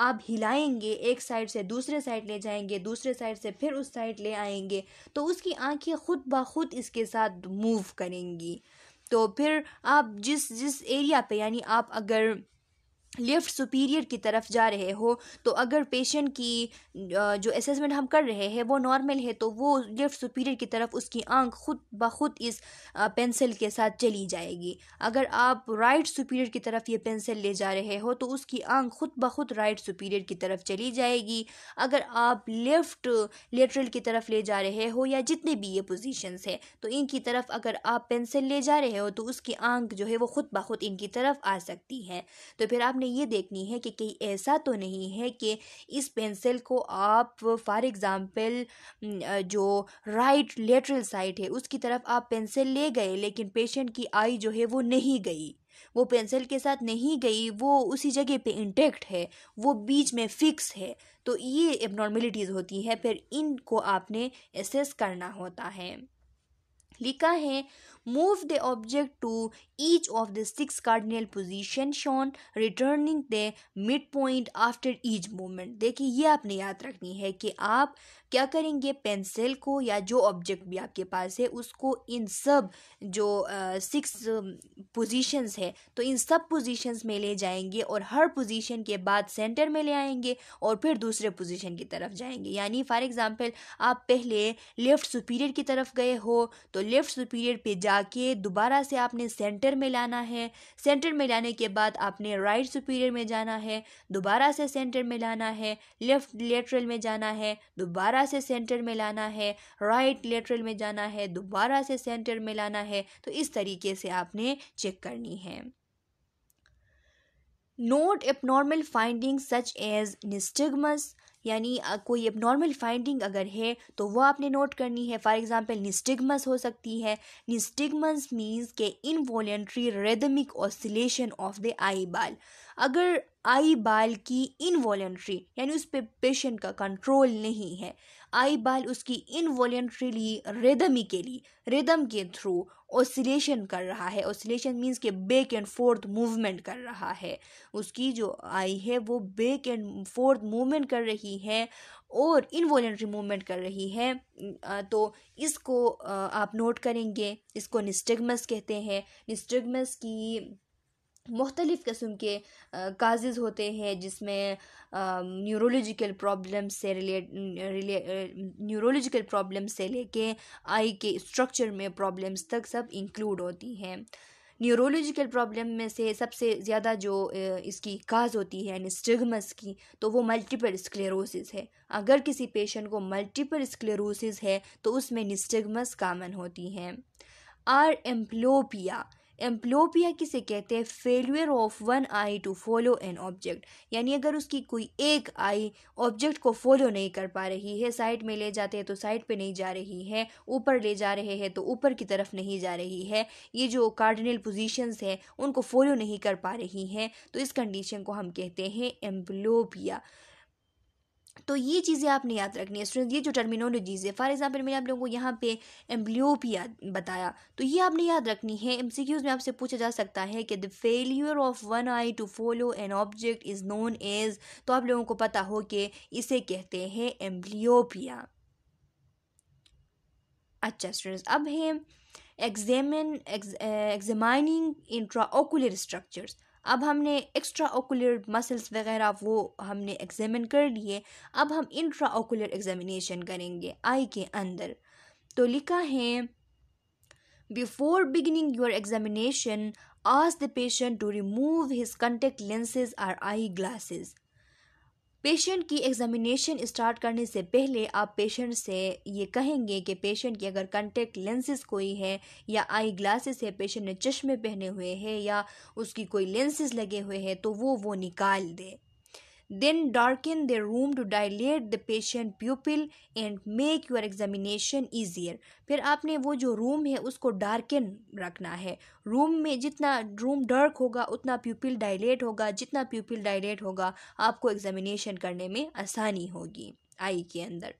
आप हिलाएंगे एक साइड से दूसरे साइड ले जाएंगे दूसरे साइड से फिर उस साइड ले आएंगे तो उसकी आंखें खुद ब खुद इसके साथ मूव करेंगी तो फिर आप जिस जिस एरिया पे यानी आप अगर लिफ्ट सुपीरियर की तरफ जा रहे हो तो अगर पेशेंट की जो असेसमेंट हम कर रहे हैं वो नॉर्मल है तो वो लिफ्ट सुपीरियर की तरफ उसकी आंख खुद ब खुद इस पेंसिल के साथ चली जाएगी अगर आप राइट सुपीरियर की तरफ ये पेंसिल ले जा रहे हो तो उसकी आंख खुद ब खुद राइट सुपीरियर की तरफ चली जाएगी अगर आप लेफ़्ट लेटरल की तरफ ले जा रहे हो या जितने भी ये पोजीशंस है तो इनकी तरफ अगर आप पेंसिल ले जा रहे हो तो उसकी आंख जो है वो खुद ब खुद इनकी तरफ आ सकती है तो फिर आप आपने ये देखनी है कि कहीं ऐसा तो नहीं है कि इस पेंसिल को आप फॉर एग्ज़ाम्पल जो राइट लेटरल साइड है उसकी तरफ आप पेंसिल ले गए लेकिन पेशेंट की आई जो है वो नहीं गई वो पेंसिल के साथ नहीं गई वो उसी जगह पे इंटेक्ट है वो बीच में फिक्स है तो ये एबनॉर्मेलिटीज़ होती है फिर इनको आपने एसेस करना होता है लिखा है Move the object to each of the six cardinal position shown, returning the midpoint after each movement. देखिए ये आपने याद रखनी है कि आप क्या करेंगे पेंसिल को या जो ऑब्जेक्ट भी आपके पास है उसको इन सब जो सिक्स पोजीशंस है तो इन सब पोजीशंस में ले जाएंगे और हर पोजीशन के बाद सेंटर में ले आएंगे और फिर दूसरे पोजीशन की तरफ जाएंगे यानी फॉर एग्ज़ाम्पल आप पहले लेफ़्ट सुपीरियर की तरफ गए हो तो लेफ़्ट सुपीरियर पे जा जाके दोबारा से आपने सेंटर में लाना है सेंटर में लाने के बाद आपने राइट सुपीरियर में जाना है दोबारा से सेंटर में लाना है लेफ़्ट लेटरल में जाना है दोबारा से सेंटर में लाना है राइट लेटरल में जाना है दोबारा से सेंटर में लाना है तो इस तरीके से आपने चेक करनी है note abnormal finding such as nystagmus यानी कोई अब नॉर्मल फाइंडिंग अगर है तो वह आपने नोट करनी है फॉर एग्जांपल निस्टिग्मस हो सकती है निस्टिग्मस मींस के involuntary rhythmic oscillation of the eyeball अगर आई बाल की इनवॉलेंट्री यानी उस पर पे पेशेंट का कंट्रोल नहीं है आई बाल उसकी इनवॉलेंट्रीली लिए रिदम के थ्रू ओसिलेशन कर रहा है ओसिलेशन मीन्स के बेक एंड फोर्थ मूवमेंट कर रहा है उसकी जो आई है वो बेक एंड फोर्थ मूवमेंट कर रही है और इनवॉलेंट्री मूवमेंट कर रही है तो इसको आप नोट करेंगे इसको निस्टिगमस कहते हैं निस्टिगमस की मुख्तलिफ़ किस्म के काजेज़ होते हैं जिसमें न्यूरोलॉजिकल प्रॉब्लम से रिलेट न्यूरोलॉजिकल प्रॉब्लम से लेके आई के स्ट्रक्चर में प्रॉब्लम्स तक सब इंक्लूड होती हैं न्यूरोलॉजिकल प्रॉब्लम में से सबसे ज़्यादा जो इसकी काज होती है यानी स्टिग्मस की तो वो मल्टीपल स्क्लेरोसिस है अगर किसी पेशेंट को मल्टीपल स्क्लेरोसिस है तो उसमें निस्टिगमस कामन होती हैं आर एम्प्लोपिया एम्प्लोपिया किसे कहते हैं failure of one eye to follow an object यानी अगर उसकी कोई एक आई ऑब्जेक्ट को फॉलो नहीं कर पा रही है साइड में ले जाते हैं तो साइड पे नहीं जा रही है ऊपर ले जा रहे हैं तो ऊपर की तरफ नहीं जा रही है ये जो कार्डिनल पोजिशन हैं उनको फॉलो नहीं कर पा रही हैं तो इस कंडीशन को हम कहते हैं एम्प्लोपिया तो ये चीज़ें आपने याद रखनी है स्टूडेंट ये जो टर्मिनोलॉजीज़ है फॉर एग्जाम्पल मैंने आप लोगों को यहाँ पे एम्ब्लियोपिया बताया तो ये आपने याद रखनी है एमसीक्यूज में आपसे पूछा जा सकता है कि the failure of one eye to follow an object is known as तो आप लोगों को पता हो कि इसे कहते हैं एम्ब्लियोपिया अच्छा स्टूडेंट्स अब है एग्जामिन एग्जामाइनिंग इंट्राओकुलर स्ट्रक्चर्स अब हमने एक्स्ट्रा ओकुलर मसल्स वगैरह वो हमने एग्जामिन कर लिए अब हम इंट्रा ओकुलर एग्जामिनेशन करेंगे आई के अंदर तो लिखा है before beginning your examination ask the patient to remove his contact lenses or eyeglasses patient की एग्जामिनेशन स्टार्ट करने से पहले आप पेशेंट से ये कहेंगे कि पेशेंट की अगर कंटेक्ट लेंसेज कोई है या आई ग्लासेस है पेशेंट ने चश्मे पहने हुए हैं या उसकी कोई लेंसेज लगे हुए हैं तो वो वो निकाल दें Then darken the room to dilate the patient pupil and make your examination easier. फिर आपने वो जो room है उसको darken रखना है room में जितना room dark होगा उतना pupil dilate होगा जितना pupil dilate होगा आपको examination करने में आसानी होगी eye के अंदर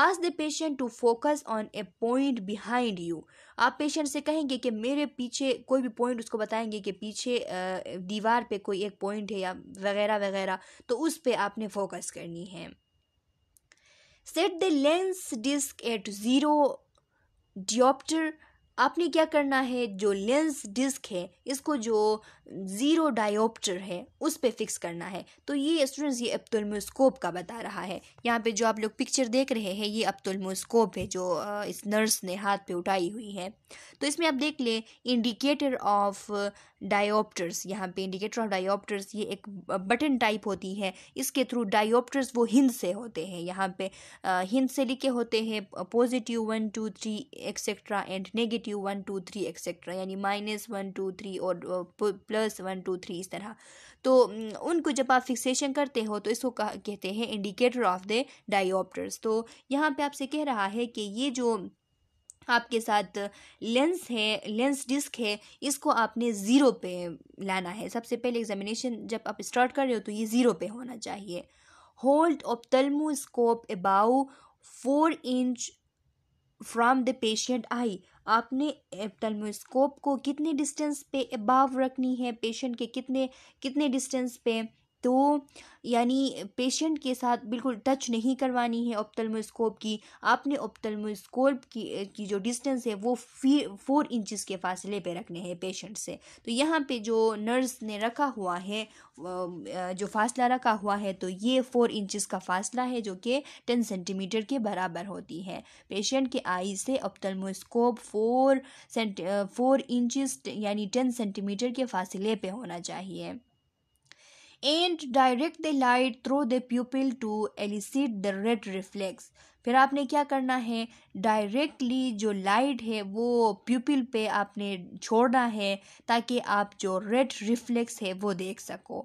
ask the patient to focus on a point behind you आप पेशेंट से कहेंगे कि मेरे पीछे कोई भी पॉइंट उसको बताएंगे कि पीछे दीवार पे कोई एक पॉइंट है या वगैरह वगैरह तो उस पर आपने फोकस करनी है set the lens disc at zero dioptre आपने क्या करना है जो लेंस डिस्क है इसको जो ज़ीरो डायोप्टर है उस पर फिक्स करना है तो ये स्टूडेंट्स ये अप्तुलमोस्कोप का बता रहा है यहाँ पे जो आप लोग पिक्चर देख रहे हैं ये अप्तुलमोस्कोप है जो इस नर्स ने हाथ पे उठाई हुई है तो इसमें आप देख लें इंडिकेटर ऑफ डायोप्टर्स यहाँ पे इंडिकेटर ऑफ डायोप्टर्स ये एक बटन टाइप होती है इसके थ्रू डायोप्टर्स वो हिंद से होते हैं यहाँ पे हिंद से लिखे होते हैं positive one two three etcetera and negative one two three etcetera यानी माइनस वन टू थ्री और प्लस वन टू थ्री इस तरह तो उनको जब आप फिक्सेशन करते हो तो इसको कहते हैं इंडिकेटर ऑफ द डायोप्टर्स तो यहाँ पे आपसे कह रहा है कि ये जो आपके साथ लेंस है लेंस डिस्क है इसको आपने ज़ीरो पे लाना है सबसे पहले एग्जामिनेशन जब आप स्टार्ट कर रहे हो तो ये ज़ीरो पे होना चाहिए hold ophthalmoscope about four inch from the patient eye आपने एप्टलमोस्कोप को कितने डिस्टेंस पे अबाव रखनी है पेशेंट के कितने कितने डिस्टेंस पे तो यानी पेशेंट के साथ बिल्कुल टच नहीं करवानी है ऑप्टलमोस्कोप की आपने ऑप्टलमोस्कोप की की जो डिस्टेंस है वो फी फोर इंचज़ के फासले पे रखने हैं पेशेंट से तो यहाँ पे जो नर्स ने रखा हुआ है जो फासला रखा हुआ है तो ये फोर इंचज़ का फासला है जो कि टेन सेंटीमीटर के बराबर होती है पेशेंट के आई से ophthalmoscope four cent four inches यानी टेन सेंटीमीटर के फासले पर होना चाहिए and direct the light through the pupil to elicit the red reflex फिर आपने क्या करना है डायरेक्टली जो लाइट है वो प्यूपिल पे आपने छोड़ना है ताकि आप जो रेड रिफ्लेक्स है वो देख सको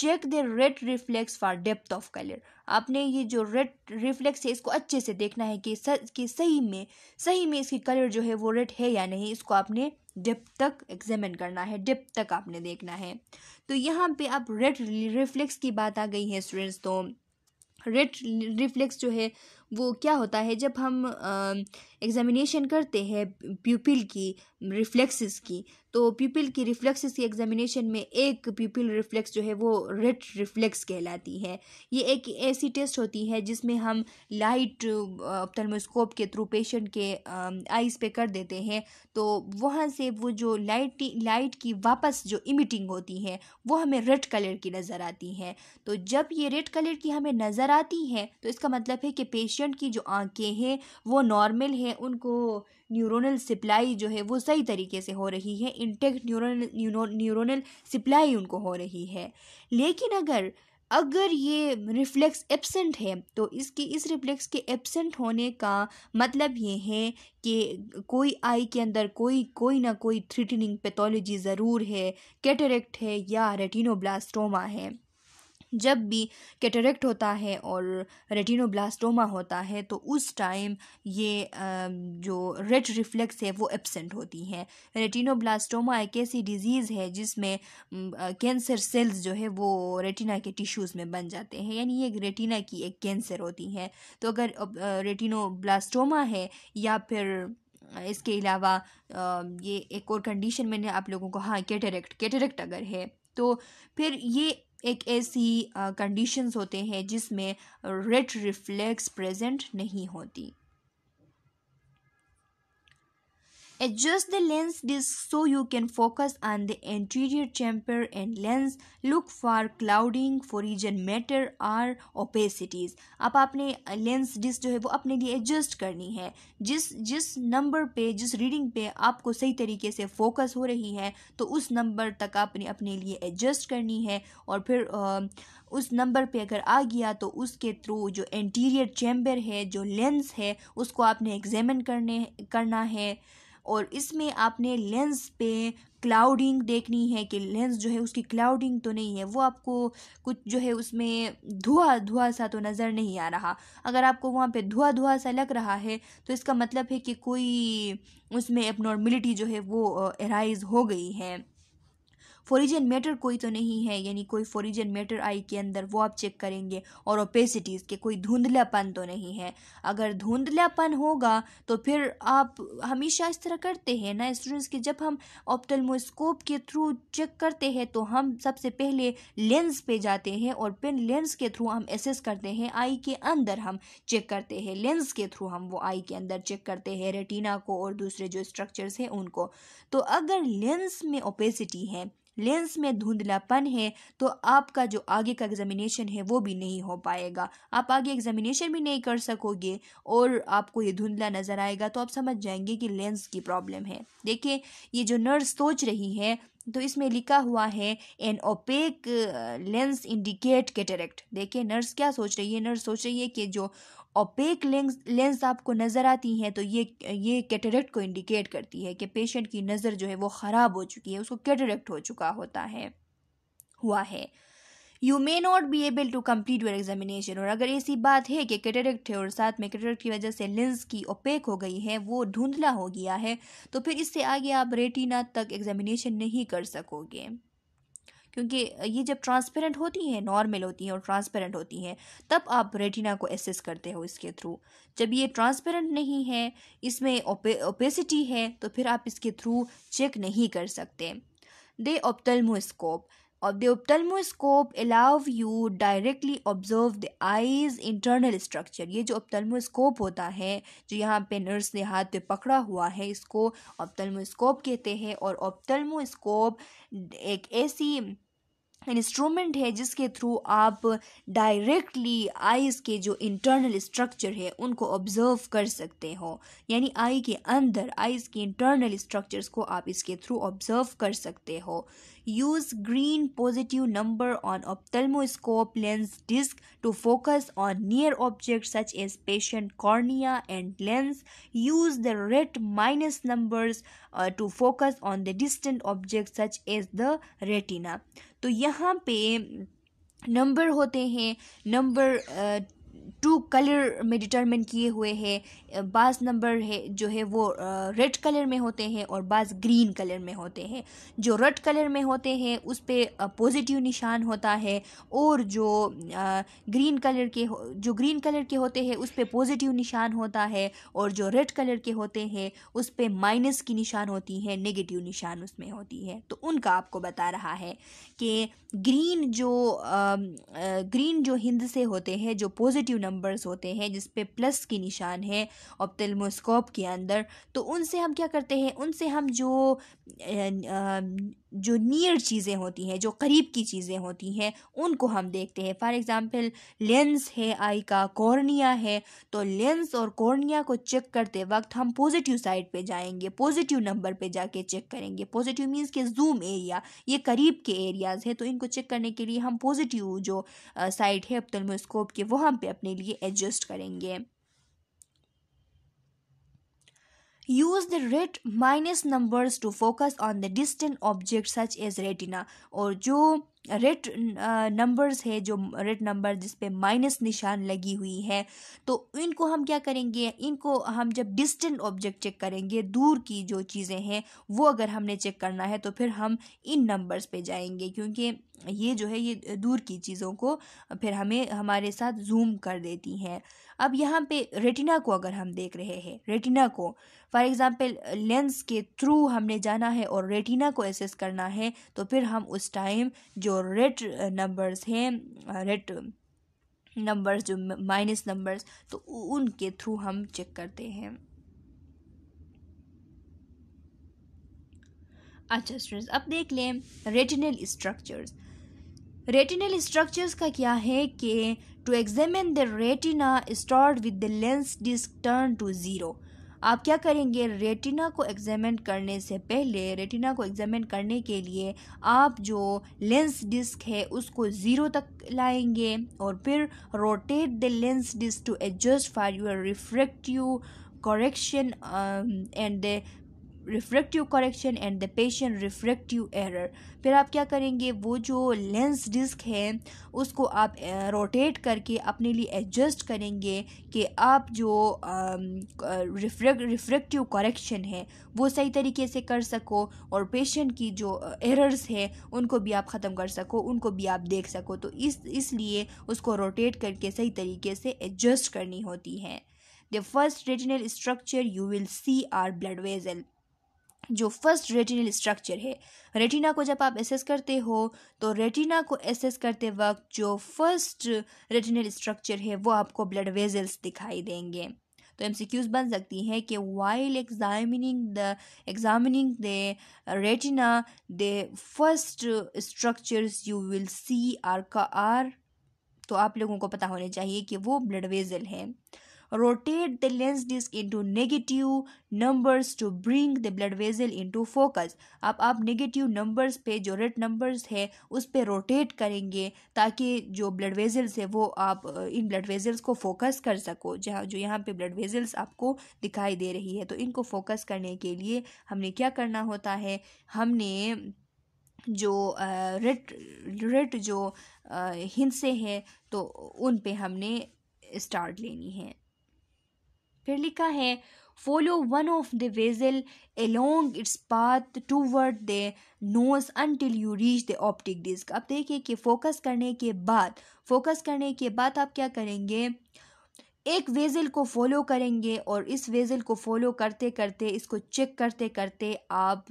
check the red reflex for depth of colour आपने ये जो रेड रिफ्लेक्स है इसको अच्छे से देखना है कि सही में सही में इसकी कलर जो है वो रेड है या नहीं इसको आपने डिप तक एग्जामिन करना है डिप तक आपने देखना है तो यहाँ पे आप रेड रिफ्लेक्स की बात आ गई है स्टूडेंट्स तो रेड रिफ्लेक्स जो है वो क्या होता है जब हम एग्ज़ामिनेशन करते हैं प्यूपिल की रिफ्लेक्सेस की तो प्यूपिल की रिफ्लेक्सेस की एग्ज़ामिनेशन में एक प्यूपिल रिफ्लेक्स जो है वो रेड रिफ्लेक्स कहलाती है ये एक ऐसी टेस्ट होती है जिसमें हम लाइट ऑप्थल्मोस्कोप के थ्रू पेशेंट के आइज़ पे कर देते हैं तो वहाँ से वो जो लाइट लाइट की वापस जो इमिटिंग होती है वो हमें रेड कलर की नज़र आती है तो जब ये रेड कलर की हमें नज़र आती है तो इसका मतलब है कि पेशेंट पेशेंट की जो आंखें हैं वो नॉर्मल हैं उनको न्यूरोनल सप्लाई जो है वो सही तरीके से हो रही है इंटेक्ट न्यूरोनल न्यूरोनल सप्लाई उनको हो रही है लेकिन अगर अगर ये रिफ्लेक्स एब्सेंट है तो इसकी इस रिफ्लेक्स के एब्सेंट होने का मतलब ये है कि कोई आई के अंदर कोई कोई ना कोई थ्रिटनिंग पैथोलॉजी ज़रूर है कैटरेक्ट है या रेटिनोब्लास्टोमा है जब भी कैटरेक्ट होता है और रेटिनोब्लास्टोमा होता है तो उस टाइम ये जो रेड रिफ्लेक्स है वो एब्सेंट होती है रेटिनोब्लास्टोमा एक ऐसी डिजीज़ है जिसमें कैंसर सेल्स जो है वो रेटिना के टिश्यूज़ में बन जाते हैं यानी ये रेटिना की एक कैंसर होती है तो अगर रेटिनोब्लास्टोमा है या फिर इसके अलावा ये एक और कंडीशन मैंने आप लोगों को हाँ कैटरेक्ट कैटरेक्ट अगर है तो फिर ये एक ऐसी कंडीशंस होते हैं जिसमें रेड रिफ्लेक्स प्रेजेंट नहीं होती Adjust the lens disc so you can focus on the anterior chamber and lens. Look for clouding, foreign matter or opacities. अब आपने lens disc जो है वो अपने लिए adjust करनी है जिस जिस number पे जिस reading पे आपको सही तरीके से focus हो रही है तो उस number तक आपने अपने लिए एडजस्ट करनी है और फिर आ, उस नंबर पे अगर आ गया तो उसके थ्रू जो एंटीरियर चैम्बर है जो लेंस है उसको आपने एग्जामिन करने करना है और इसमें आपने लेंस पे क्लाउडिंग देखनी है कि लेंस जो है उसकी क्लाउडिंग तो नहीं है वो आपको कुछ जो है उसमें धुआं धुआं सा तो नज़र नहीं आ रहा अगर आपको वहाँ पे धुआं धुआं सा लग रहा है तो इसका मतलब है कि कोई उसमें एबनॉर्मिलिटी जो है वो एराइज हो गई है फोरिजन मैटर कोई तो नहीं है यानी कोई फोरिजन मैटर आई के अंदर वो आप चेक करेंगे और ओपेसिटीज़ के कोई धुंधलापन तो नहीं है अगर धुंधलापन होगा तो फिर आप हमेशा इस तरह करते हैं ना स्टूडेंट्स के जब हम ऑप्टलमोस्कोप के थ्रू चेक करते हैं तो हम सबसे पहले लेंस पे जाते हैं और फिर लेंस के थ्रू हम एसेस करते हैं आई के अंदर हम चेक करते हैं लेंस के थ्रू हम वो आई के अंदर चेक करते हैं रेटिना को और दूसरे जो स्ट्रक्चर्स हैं उनको तो अगर लेंस में ओपेसिटी है लेंस में धुंधलापन है तो आपका जो आगे का एग्जामिनेशन है वो भी नहीं हो पाएगा आप आगे एग्जामिनेशन भी नहीं कर सकोगे और आपको ये धुंधला नज़र आएगा तो आप समझ जाएंगे कि लेंस की प्रॉब्लम है देखिए ये जो नर्स सोच रही है तो इसमें लिखा हुआ है an opaque lens indicate cataract देखिए नर्स क्या सोच रही है नर्स सोच रही है कि जो ओपेक लेंस लेंस आपको नज़र आती हैं तो ये ये कैटरेक्ट को इंडिकेट करती है कि पेशेंट की नज़र जो है वो ख़राब हो चुकी है उसको कैटरेक्ट हो चुका होता है हुआ है you may not be able to complete your examination और अगर ऐसी बात है कि कैटरेक्ट है और साथ में कैटरेक्ट की वजह से लेंस की ओपेक हो गई है वो धुंधला हो गया है तो फिर इससे आगे आप रेटिना तक एग्जामिनेशन नहीं कर सकोगे क्योंकि ये जब ट्रांसपेरेंट होती है नॉर्मल होती हैं और ट्रांसपेरेंट होती हैं तब आप रेटिना को एसेस करते हो इसके थ्रू जब ये ट्रांसपेरेंट नहीं है इसमें ओपेसिटी है तो फिर आप इसके थ्रू चेक नहीं कर सकते दे ऑप्टलमोस्कोप of the ophthalmoscope allow you directly observe the eyes internal structure ये जो ophthalmoscope होता है जो यहाँ पे नर्स ने हाथ पे पकड़ा हुआ है इसको ophthalmoscope कहते हैं और ophthalmoscope एक ऐसी इंस्ट्रूमेंट है जिसके थ्रू आप डायरेक्टली आईज़ के जो इंटरनल स्ट्रक्चर है उनको ऑब्जर्व कर सकते हो यानी आई के अंदर आईज़ के इंटरनल स्ट्रक्चर्स को आप इसके थ्रू ऑब्जर्व कर सकते हो Use green positive number on ophthalmoscope lens disc to focus on near objects such as patient cornea and lens. Use the red minus numbers uh, to focus on the distant objects such as the retina. तो यहाँ पे number होते हैं number two colour में determine किए हुए हैं बाज़ नंबर है जो है वो रेड कलर में होते हैं और बाज़ ग्रीन कलर में होते हैं जो रेड कलर में होते हैं उस पर पॉजिटिव निशान होता है और जो ग्रीन कलर के जो ग्रीन कलर के होते हैं उस पर पॉजिटिव निशान होता है और जो रेड कलर के होते हैं उस पर माइनस की निशान होती है नेगेटिव निशान उसमें होती है तो उनका आपको बता रहा है कि ग्रीन जो ग्रीन जो हिंद से होते हैं जो पॉजिटिव नंबर नंबर्स होते हैं जिस पे प्लस के निशान है ऑप्टेलमोस्कोप के अंदर तो उनसे हम क्या करते हैं उनसे हम जो जो नियर चीज़ें होती हैं जो करीब की चीज़ें होती हैं उनको हम देखते हैं फॉर एग्ज़ाम्पल लेंस है आई का कॉर्निया है तो लेंस और कॉर्निया को चेक करते वक्त हम पॉजिटिव साइड पे जाएंगे पॉजिटिव नंबर पे जाके चेक करेंगे पॉजिटिव मींस के जूम एरिया ये करीब के एरियाज़ है तो इनको चेक करने के लिए हम पॉजिटिव जो साइड है ऑप्टलमोस्कोप के वो हम पे अपने लिए एडजस्ट करेंगे Use the red minus numbers to focus on the distant object such as retina और जो रेड नंबर्स है जो रेड नंबर जिस पे माइनस निशान लगी हुई है तो इनको हम क्या करेंगे इनको हम जब डिस्टेंट ऑब्जेक्ट चेक करेंगे दूर की जो चीज़ें हैं वो अगर हमने चेक करना है तो फिर हम इन नंबर्स पे जाएंगे क्योंकि ये जो है ये दूर की चीज़ों को फिर हमें हमारे साथ जूम कर देती हैं अब यहाँ पे रेटिना को अगर हम देख रहे हैं रेटिना को फॉर एग्ज़ाम्पल लेंस के थ्रू हमने जाना है और रेटिना को एसेस करना है तो फिर हम उस टाइम जो रेड नंबर्स हैं रेड नंबर्स जो माइनस नंबर्स तो उनके थ्रू हम चेक करते हैं अच्छा स्टूडेंट्स अब देख लें रेटिनल स्ट्रक्चर्स रेटिनल स्ट्रक्चर्स का क्या है कि to examine the retina start with the lens disc turn to zero आप क्या करेंगे रेटिना को एग्जामिन करने से पहले रेटिना को एग्जामिन करने के लिए आप जो लेंस डिस्क है उसको ज़ीरो तक लाएंगे और फिर rotate the lens disc to adjust for your refractive correction and the refractive correction and the patient refractive error फिर आप क्या करेंगे वो जो लेंस डिस्क है उसको आप रोटेट करके अपने लिए एडजस्ट करेंगे कि आप जो रिफ्रेक्टिव करेक्शन है वो सही तरीके से कर सको और पेशेंट की जो एरर्स है उनको भी आप ख़त्म कर सको उनको भी आप देख सको तो इस इसलिए उसको रोटेट करके सही तरीके से एडजस्ट करनी होती है the first regional structure you will see are blood vessel जो फर्स्ट रेटिनल स्ट्रक्चर है रेटिना को जब आप एसेस करते हो तो रेटिना को एसेस करते वक्त जो फर्स्ट रेटिनल स्ट्रक्चर है वो आपको ब्लड वेजल्स दिखाई देंगे तो एम बन सकती हैं कि while examining the examining the retina the first structures you will see are का आर तो आप लोगों को पता होने चाहिए कि वो ब्लड वेजल है rotate the lens disc into negative numbers to bring the blood vessel into focus अब आप negative numbers पे जो red numbers है उस पर rotate करेंगे ताकि जो blood vessels है वो आप इन blood vessels को focus कर सको जहाँ जो यहाँ पे blood vessels आपको दिखाई दे रही है तो इनको focus करने के लिए हमने क्या करना होता है हमने जो रेड रेड जो हिंसे हैं तो उन पे हमने स्टार्ट लेनी है फिर लिखा है follow one of the vessel along its path toward the nose until you reach the optic disc अब देखिए कि फोकस करने के बाद फोकस करने के बाद आप क्या करेंगे एक वेज़ल को फॉलो करेंगे और इस वेज़ल को फॉलो करते करते इसको चेक करते करते आप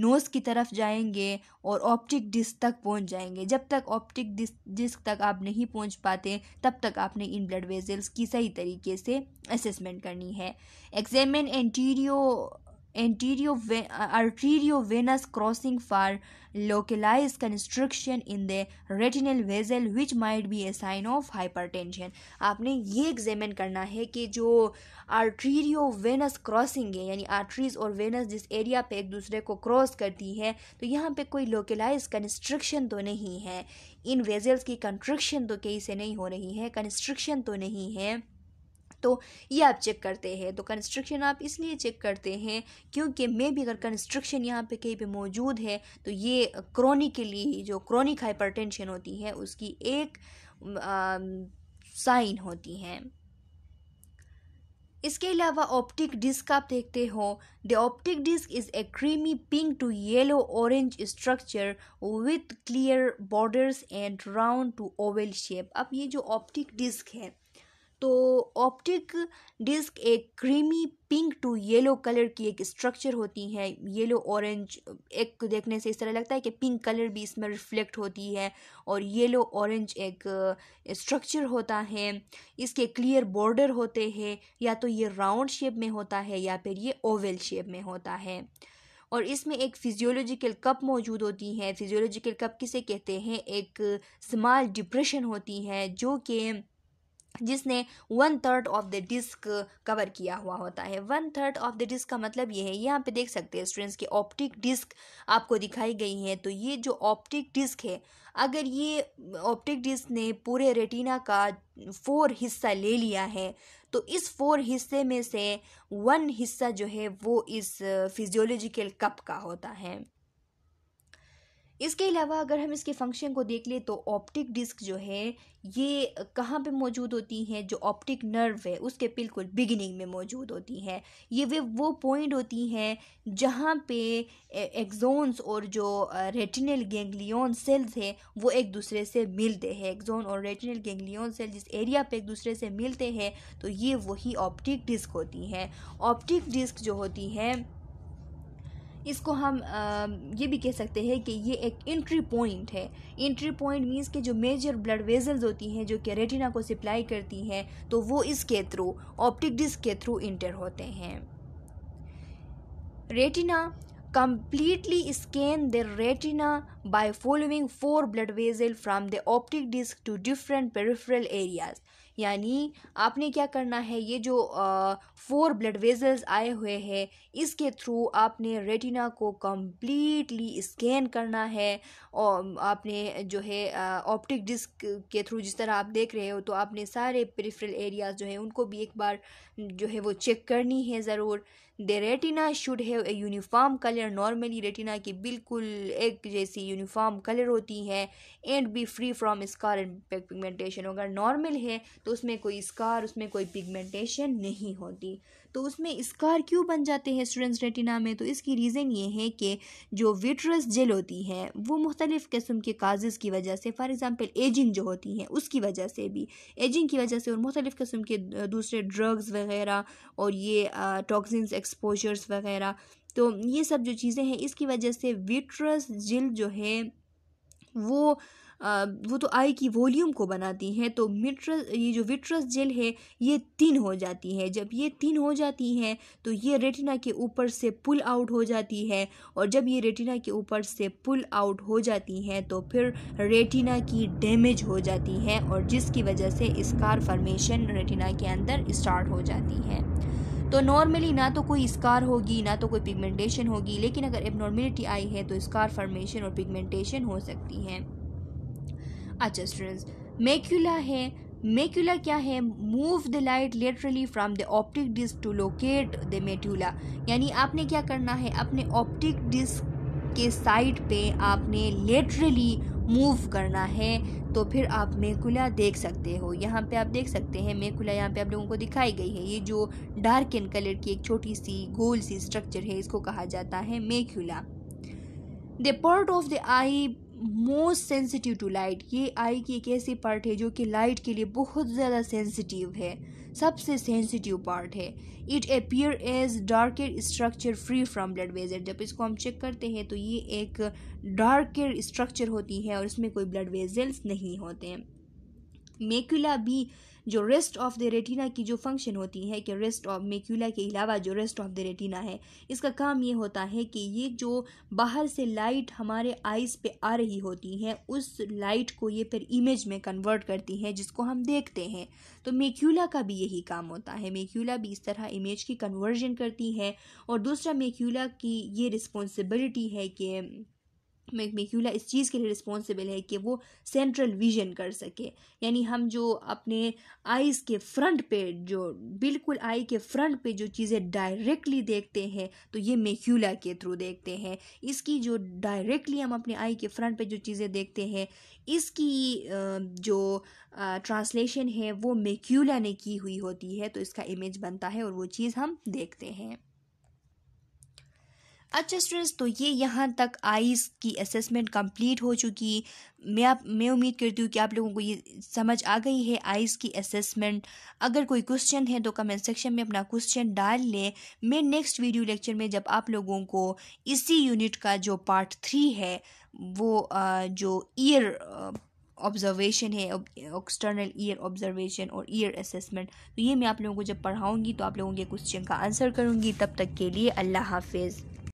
नोज़ की तरफ जाएंगे और ऑप्टिक डिस्क तक पहुंच जाएंगे जब तक ऑप्टिक डिस्क तक आप नहीं पहुंच पाते तब तक आपने इन ब्लड वेज़ल्स की सही तरीके से असेसमेंट करनी है examine anterior arteriovenous crossing for localized constriction in the retinal vessel which might be a sign of hypertension आपने ये एग्जामिन करना है कि जो arteriovenous crossing है यानी arteries और venous जिस एरिया पे एक दूसरे को क्रॉस करती है तो यहाँ पे कोई localized constriction तो नहीं है इन वेजल्स की कंस्ट्रक्शन तो कहीं से नहीं हो रही है कंस्ट्रक्शन तो नहीं है तो ये आप चेक करते हैं तो कंस्ट्रक्शन आप इसलिए चेक करते हैं क्योंकि मे भी अगर कंस्ट्रक्शन यहाँ पे कहीं पे मौजूद है तो ये क्रोनिक के लिए जो क्रोनिक हाइपरटेंशन होती है उसकी एक साइन होती हैं इसके अलावा ऑप्टिक डिस्क आप देखते हो the optic disc is a creamy pink to yellow orange structure with clear borders and round to oval shape अब ये जो ऑप्टिक डिस्क है तो ऑप्टिक डिस्क एक creamy pink to yellow colour की एक स्ट्रक्चर होती है येलो ऑरेंज एक तो देखने से इस तरह लगता है कि पिंक कलर भी इसमें रिफ्लेक्ट होती है और येलो ऑरेंज एक स्ट्रक्चर होता है इसके क्लियर बॉर्डर होते हैं या तो ये राउंड शेप में होता है या फिर ये ओवल शेप में होता है और इसमें एक फिजियोलॉजिकल कप मौजूद होती है फिजियोलॉजिकल कप किसे कहते हैं एक स्मॉल डिप्रेशन होती है जो कि जिसने one third of the disc cover किया हुआ होता है one third of the disc का मतलब ये है यहाँ पे देख सकते हैं स्टूडेंट्स कि ऑप्टिक डिस्क आपको दिखाई गई है तो ये जो ऑप्टिक डिस्क है अगर ये ऑप्टिक uh, डिस्क ने पूरे रेटिना का फोर हिस्सा ले लिया है तो इस फोर हिस्से में से वन हिस्सा जो है वो इस फिजियोलॉजिकल uh, कप का होता है इसके अलावा अगर हम इसके फंक्शन को देख ले तो ऑप्टिक डिस्क जो है ये कहाँ पे मौजूद होती हैं जो ऑप्टिक नर्व है उसके बिल्कुल बिगिनिंग में मौजूद होती हैं ये वे वो पॉइंट होती हैं जहाँ पे एक्जोन्स और जो रेटिनल गेंगलियन सेल्स हैं वो एक दूसरे से मिलते हैं एक्जोन और रेटिनल गेंगलियन सेल जिस एरिया पर एक दूसरे से मिलते हैं तो ये वही ऑप्टिक डिस्क होती हैं ऑप्टिक डिस्क जो होती हैं इसको हम ये भी कह सकते हैं कि ये एक इंट्री पॉइंट है इंट्री पॉइंट मीन्स के जो मेजर ब्लड वेजल्स होती हैं जो कि रेटिना को सप्लाई करती हैं तो वो इसके थ्रू ऑप्टिक डिस्क के थ्रू इंटर होते हैं retina completely scan the retina by following four blood vessel from the optic disc to different peripheral areas यानी आपने क्या करना है ये जो फोर ब्लड वेजल्स आए हुए हैं इसके थ्रू आपने रेटिना को कम्प्लीटली स्कैन करना है और आपने जो है ऑप्टिक डिस्क के थ्रू जिस तरह आप देख रहे हो तो आपने सारे पेरिफेरल एरियाज़ जो है उनको भी एक बार जो है वो चेक करनी है ज़रूर the retina should have a uniform colour normally retina की बिल्कुल एक जैसी यूनिफॉर्म कलर होती है and be free from scar and pigmentation अगर नॉर्मल है तो उसमें कोई स्कार उसमें कोई पिगमेंटेशन नहीं होती तो उसमें स्कार क्यों बन जाते हैं स्टूडेंट्स रेटिना में तो इसकी रीज़न ये है कि जो विट्रस जेल होती है वो मुख्तलिफ़ किस्म के काजेज़ की वजह से फॉर एग्ज़ाम्पल एजिंग जो होती है उसकी वजह से भी एजिंग की वजह से और मुख्तलिफ़ किस्म के दूसरे ड्रग्स वगैरह और ये टॉक्सिन्स एक्सपोजर्स वगैरह तो ये सब जो चीज़ें हैं इसकी वजह से विट्रस जिल जो है वो वो तो आई की वॉल्यूम को बनाती हैं तो मिट्रस ये जो विट्रस जेल है ये तीन हो जाती है जब ये तीन हो जाती हैं तो ये रेटिना के ऊपर से पुल आउट हो जाती है और जब ये रेटिना के ऊपर से पुल आउट हो जाती हैं तो फिर रेटिना की डैमेज हो जाती है और जिसकी वजह से स्कार फॉर्मेशन रेटिना के अंदर स्टार्ट हो जाती है तो नॉर्मली ना तो कोई स्कार होगी ना तो कोई पिगमेंटेशन होगी लेकिन अगर एबनॉर्मेलिटी आई है तो स्कार फॉर्मेशन और पिगमेंटेशन हो सकती है स्टूडेंट्स मेक्यूला है मेक्यूला क्या है move the light laterally from the optic disc to locate the macula यानी आपने क्या करना है अपने ऑप्टिक डिस्क के साइड पे आपने लेटरली मूव करना है तो फिर आप मेकुला देख सकते हो यहाँ पे आप देख सकते हैं मेकुला यहाँ पे आप लोगों को दिखाई गई है ये जो डार्क एंड कलर की एक छोटी सी गोल सी स्ट्रक्चर है इसको कहा जाता है macula the part of the eye most sensitive to light ये आई की एक ऐसी पार्ट है जो कि लाइट के लिए बहुत ज़्यादा सेंसिटिव है सबसे सेंसिटिव पार्ट है it appear as darker structure free from blood vessel जब इसको हम चेक करते हैं तो ये एक डार्कर स्ट्रक्चर होती है और इसमें कोई ब्लड वेजल्स नहीं होते हैं मेक्यूला भी जो रेस्ट ऑफ द रेटिना की जो फंक्शन होती है कि रेस्ट ऑफ मेक्यूला के अलावा जो रेस्ट ऑफ द रेटिना है इसका काम ये होता है कि ये जो बाहर से लाइट हमारे आइज़ पे आ रही होती है उस लाइट को ये फिर इमेज में कन्वर्ट करती हैं जिसको हम देखते हैं तो मेक्यूला का भी यही काम होता है मेक्यूला भी इस तरह इमेज की कन्वर्जन करती है और दूसरा मेक्यूला की ये रिस्पॉन्सिबिलिटी है कि मेक्यूला इस चीज़ के लिए रिस्पॉन्सिबल है कि वो सेंट्रल विजन कर सके यानी हम जो अपने आईज़ के फ्रंट पे जो बिल्कुल आई के फ्रंट पे जो चीज़ें डायरेक्टली देखते हैं तो ये मेक्यूला के थ्रू देखते हैं इसकी जो डायरेक्टली हम अपने आई के फ्रंट पे जो चीज़ें देखते हैं इसकी जो ट्रांसलेशन है वो मेक्यूला ने की हुई होती है तो इसका इमेज बनता है और वो चीज़ हम देखते हैं अच्छा स्टूडेंट्स तो ये यहाँ तक आइस की असेसमेंट कंप्लीट हो चुकी मैं आप मैं उम्मीद करती हूँ कि आप लोगों को ये समझ आ गई है आइस की असेसमेंट अगर कोई क्वेश्चन है तो कमेंट सेक्शन में अपना क्वेश्चन डाल लें मैं नेक्स्ट वीडियो लेक्चर में जब आप लोगों को इसी यूनिट का जो पार्ट थ्री है वो जो ईयर ऑब्जर्वेशन है एक्सटर्नल ईयर ऑब्जर्वेशन और ईयर असेसमेंट तो ये मैं आप लोगों को जब पढ़ाऊँगी तो आप लोगों के क्वेश्चन का आंसर करूँगी तब तक के लिए अल्लाह हाफिज़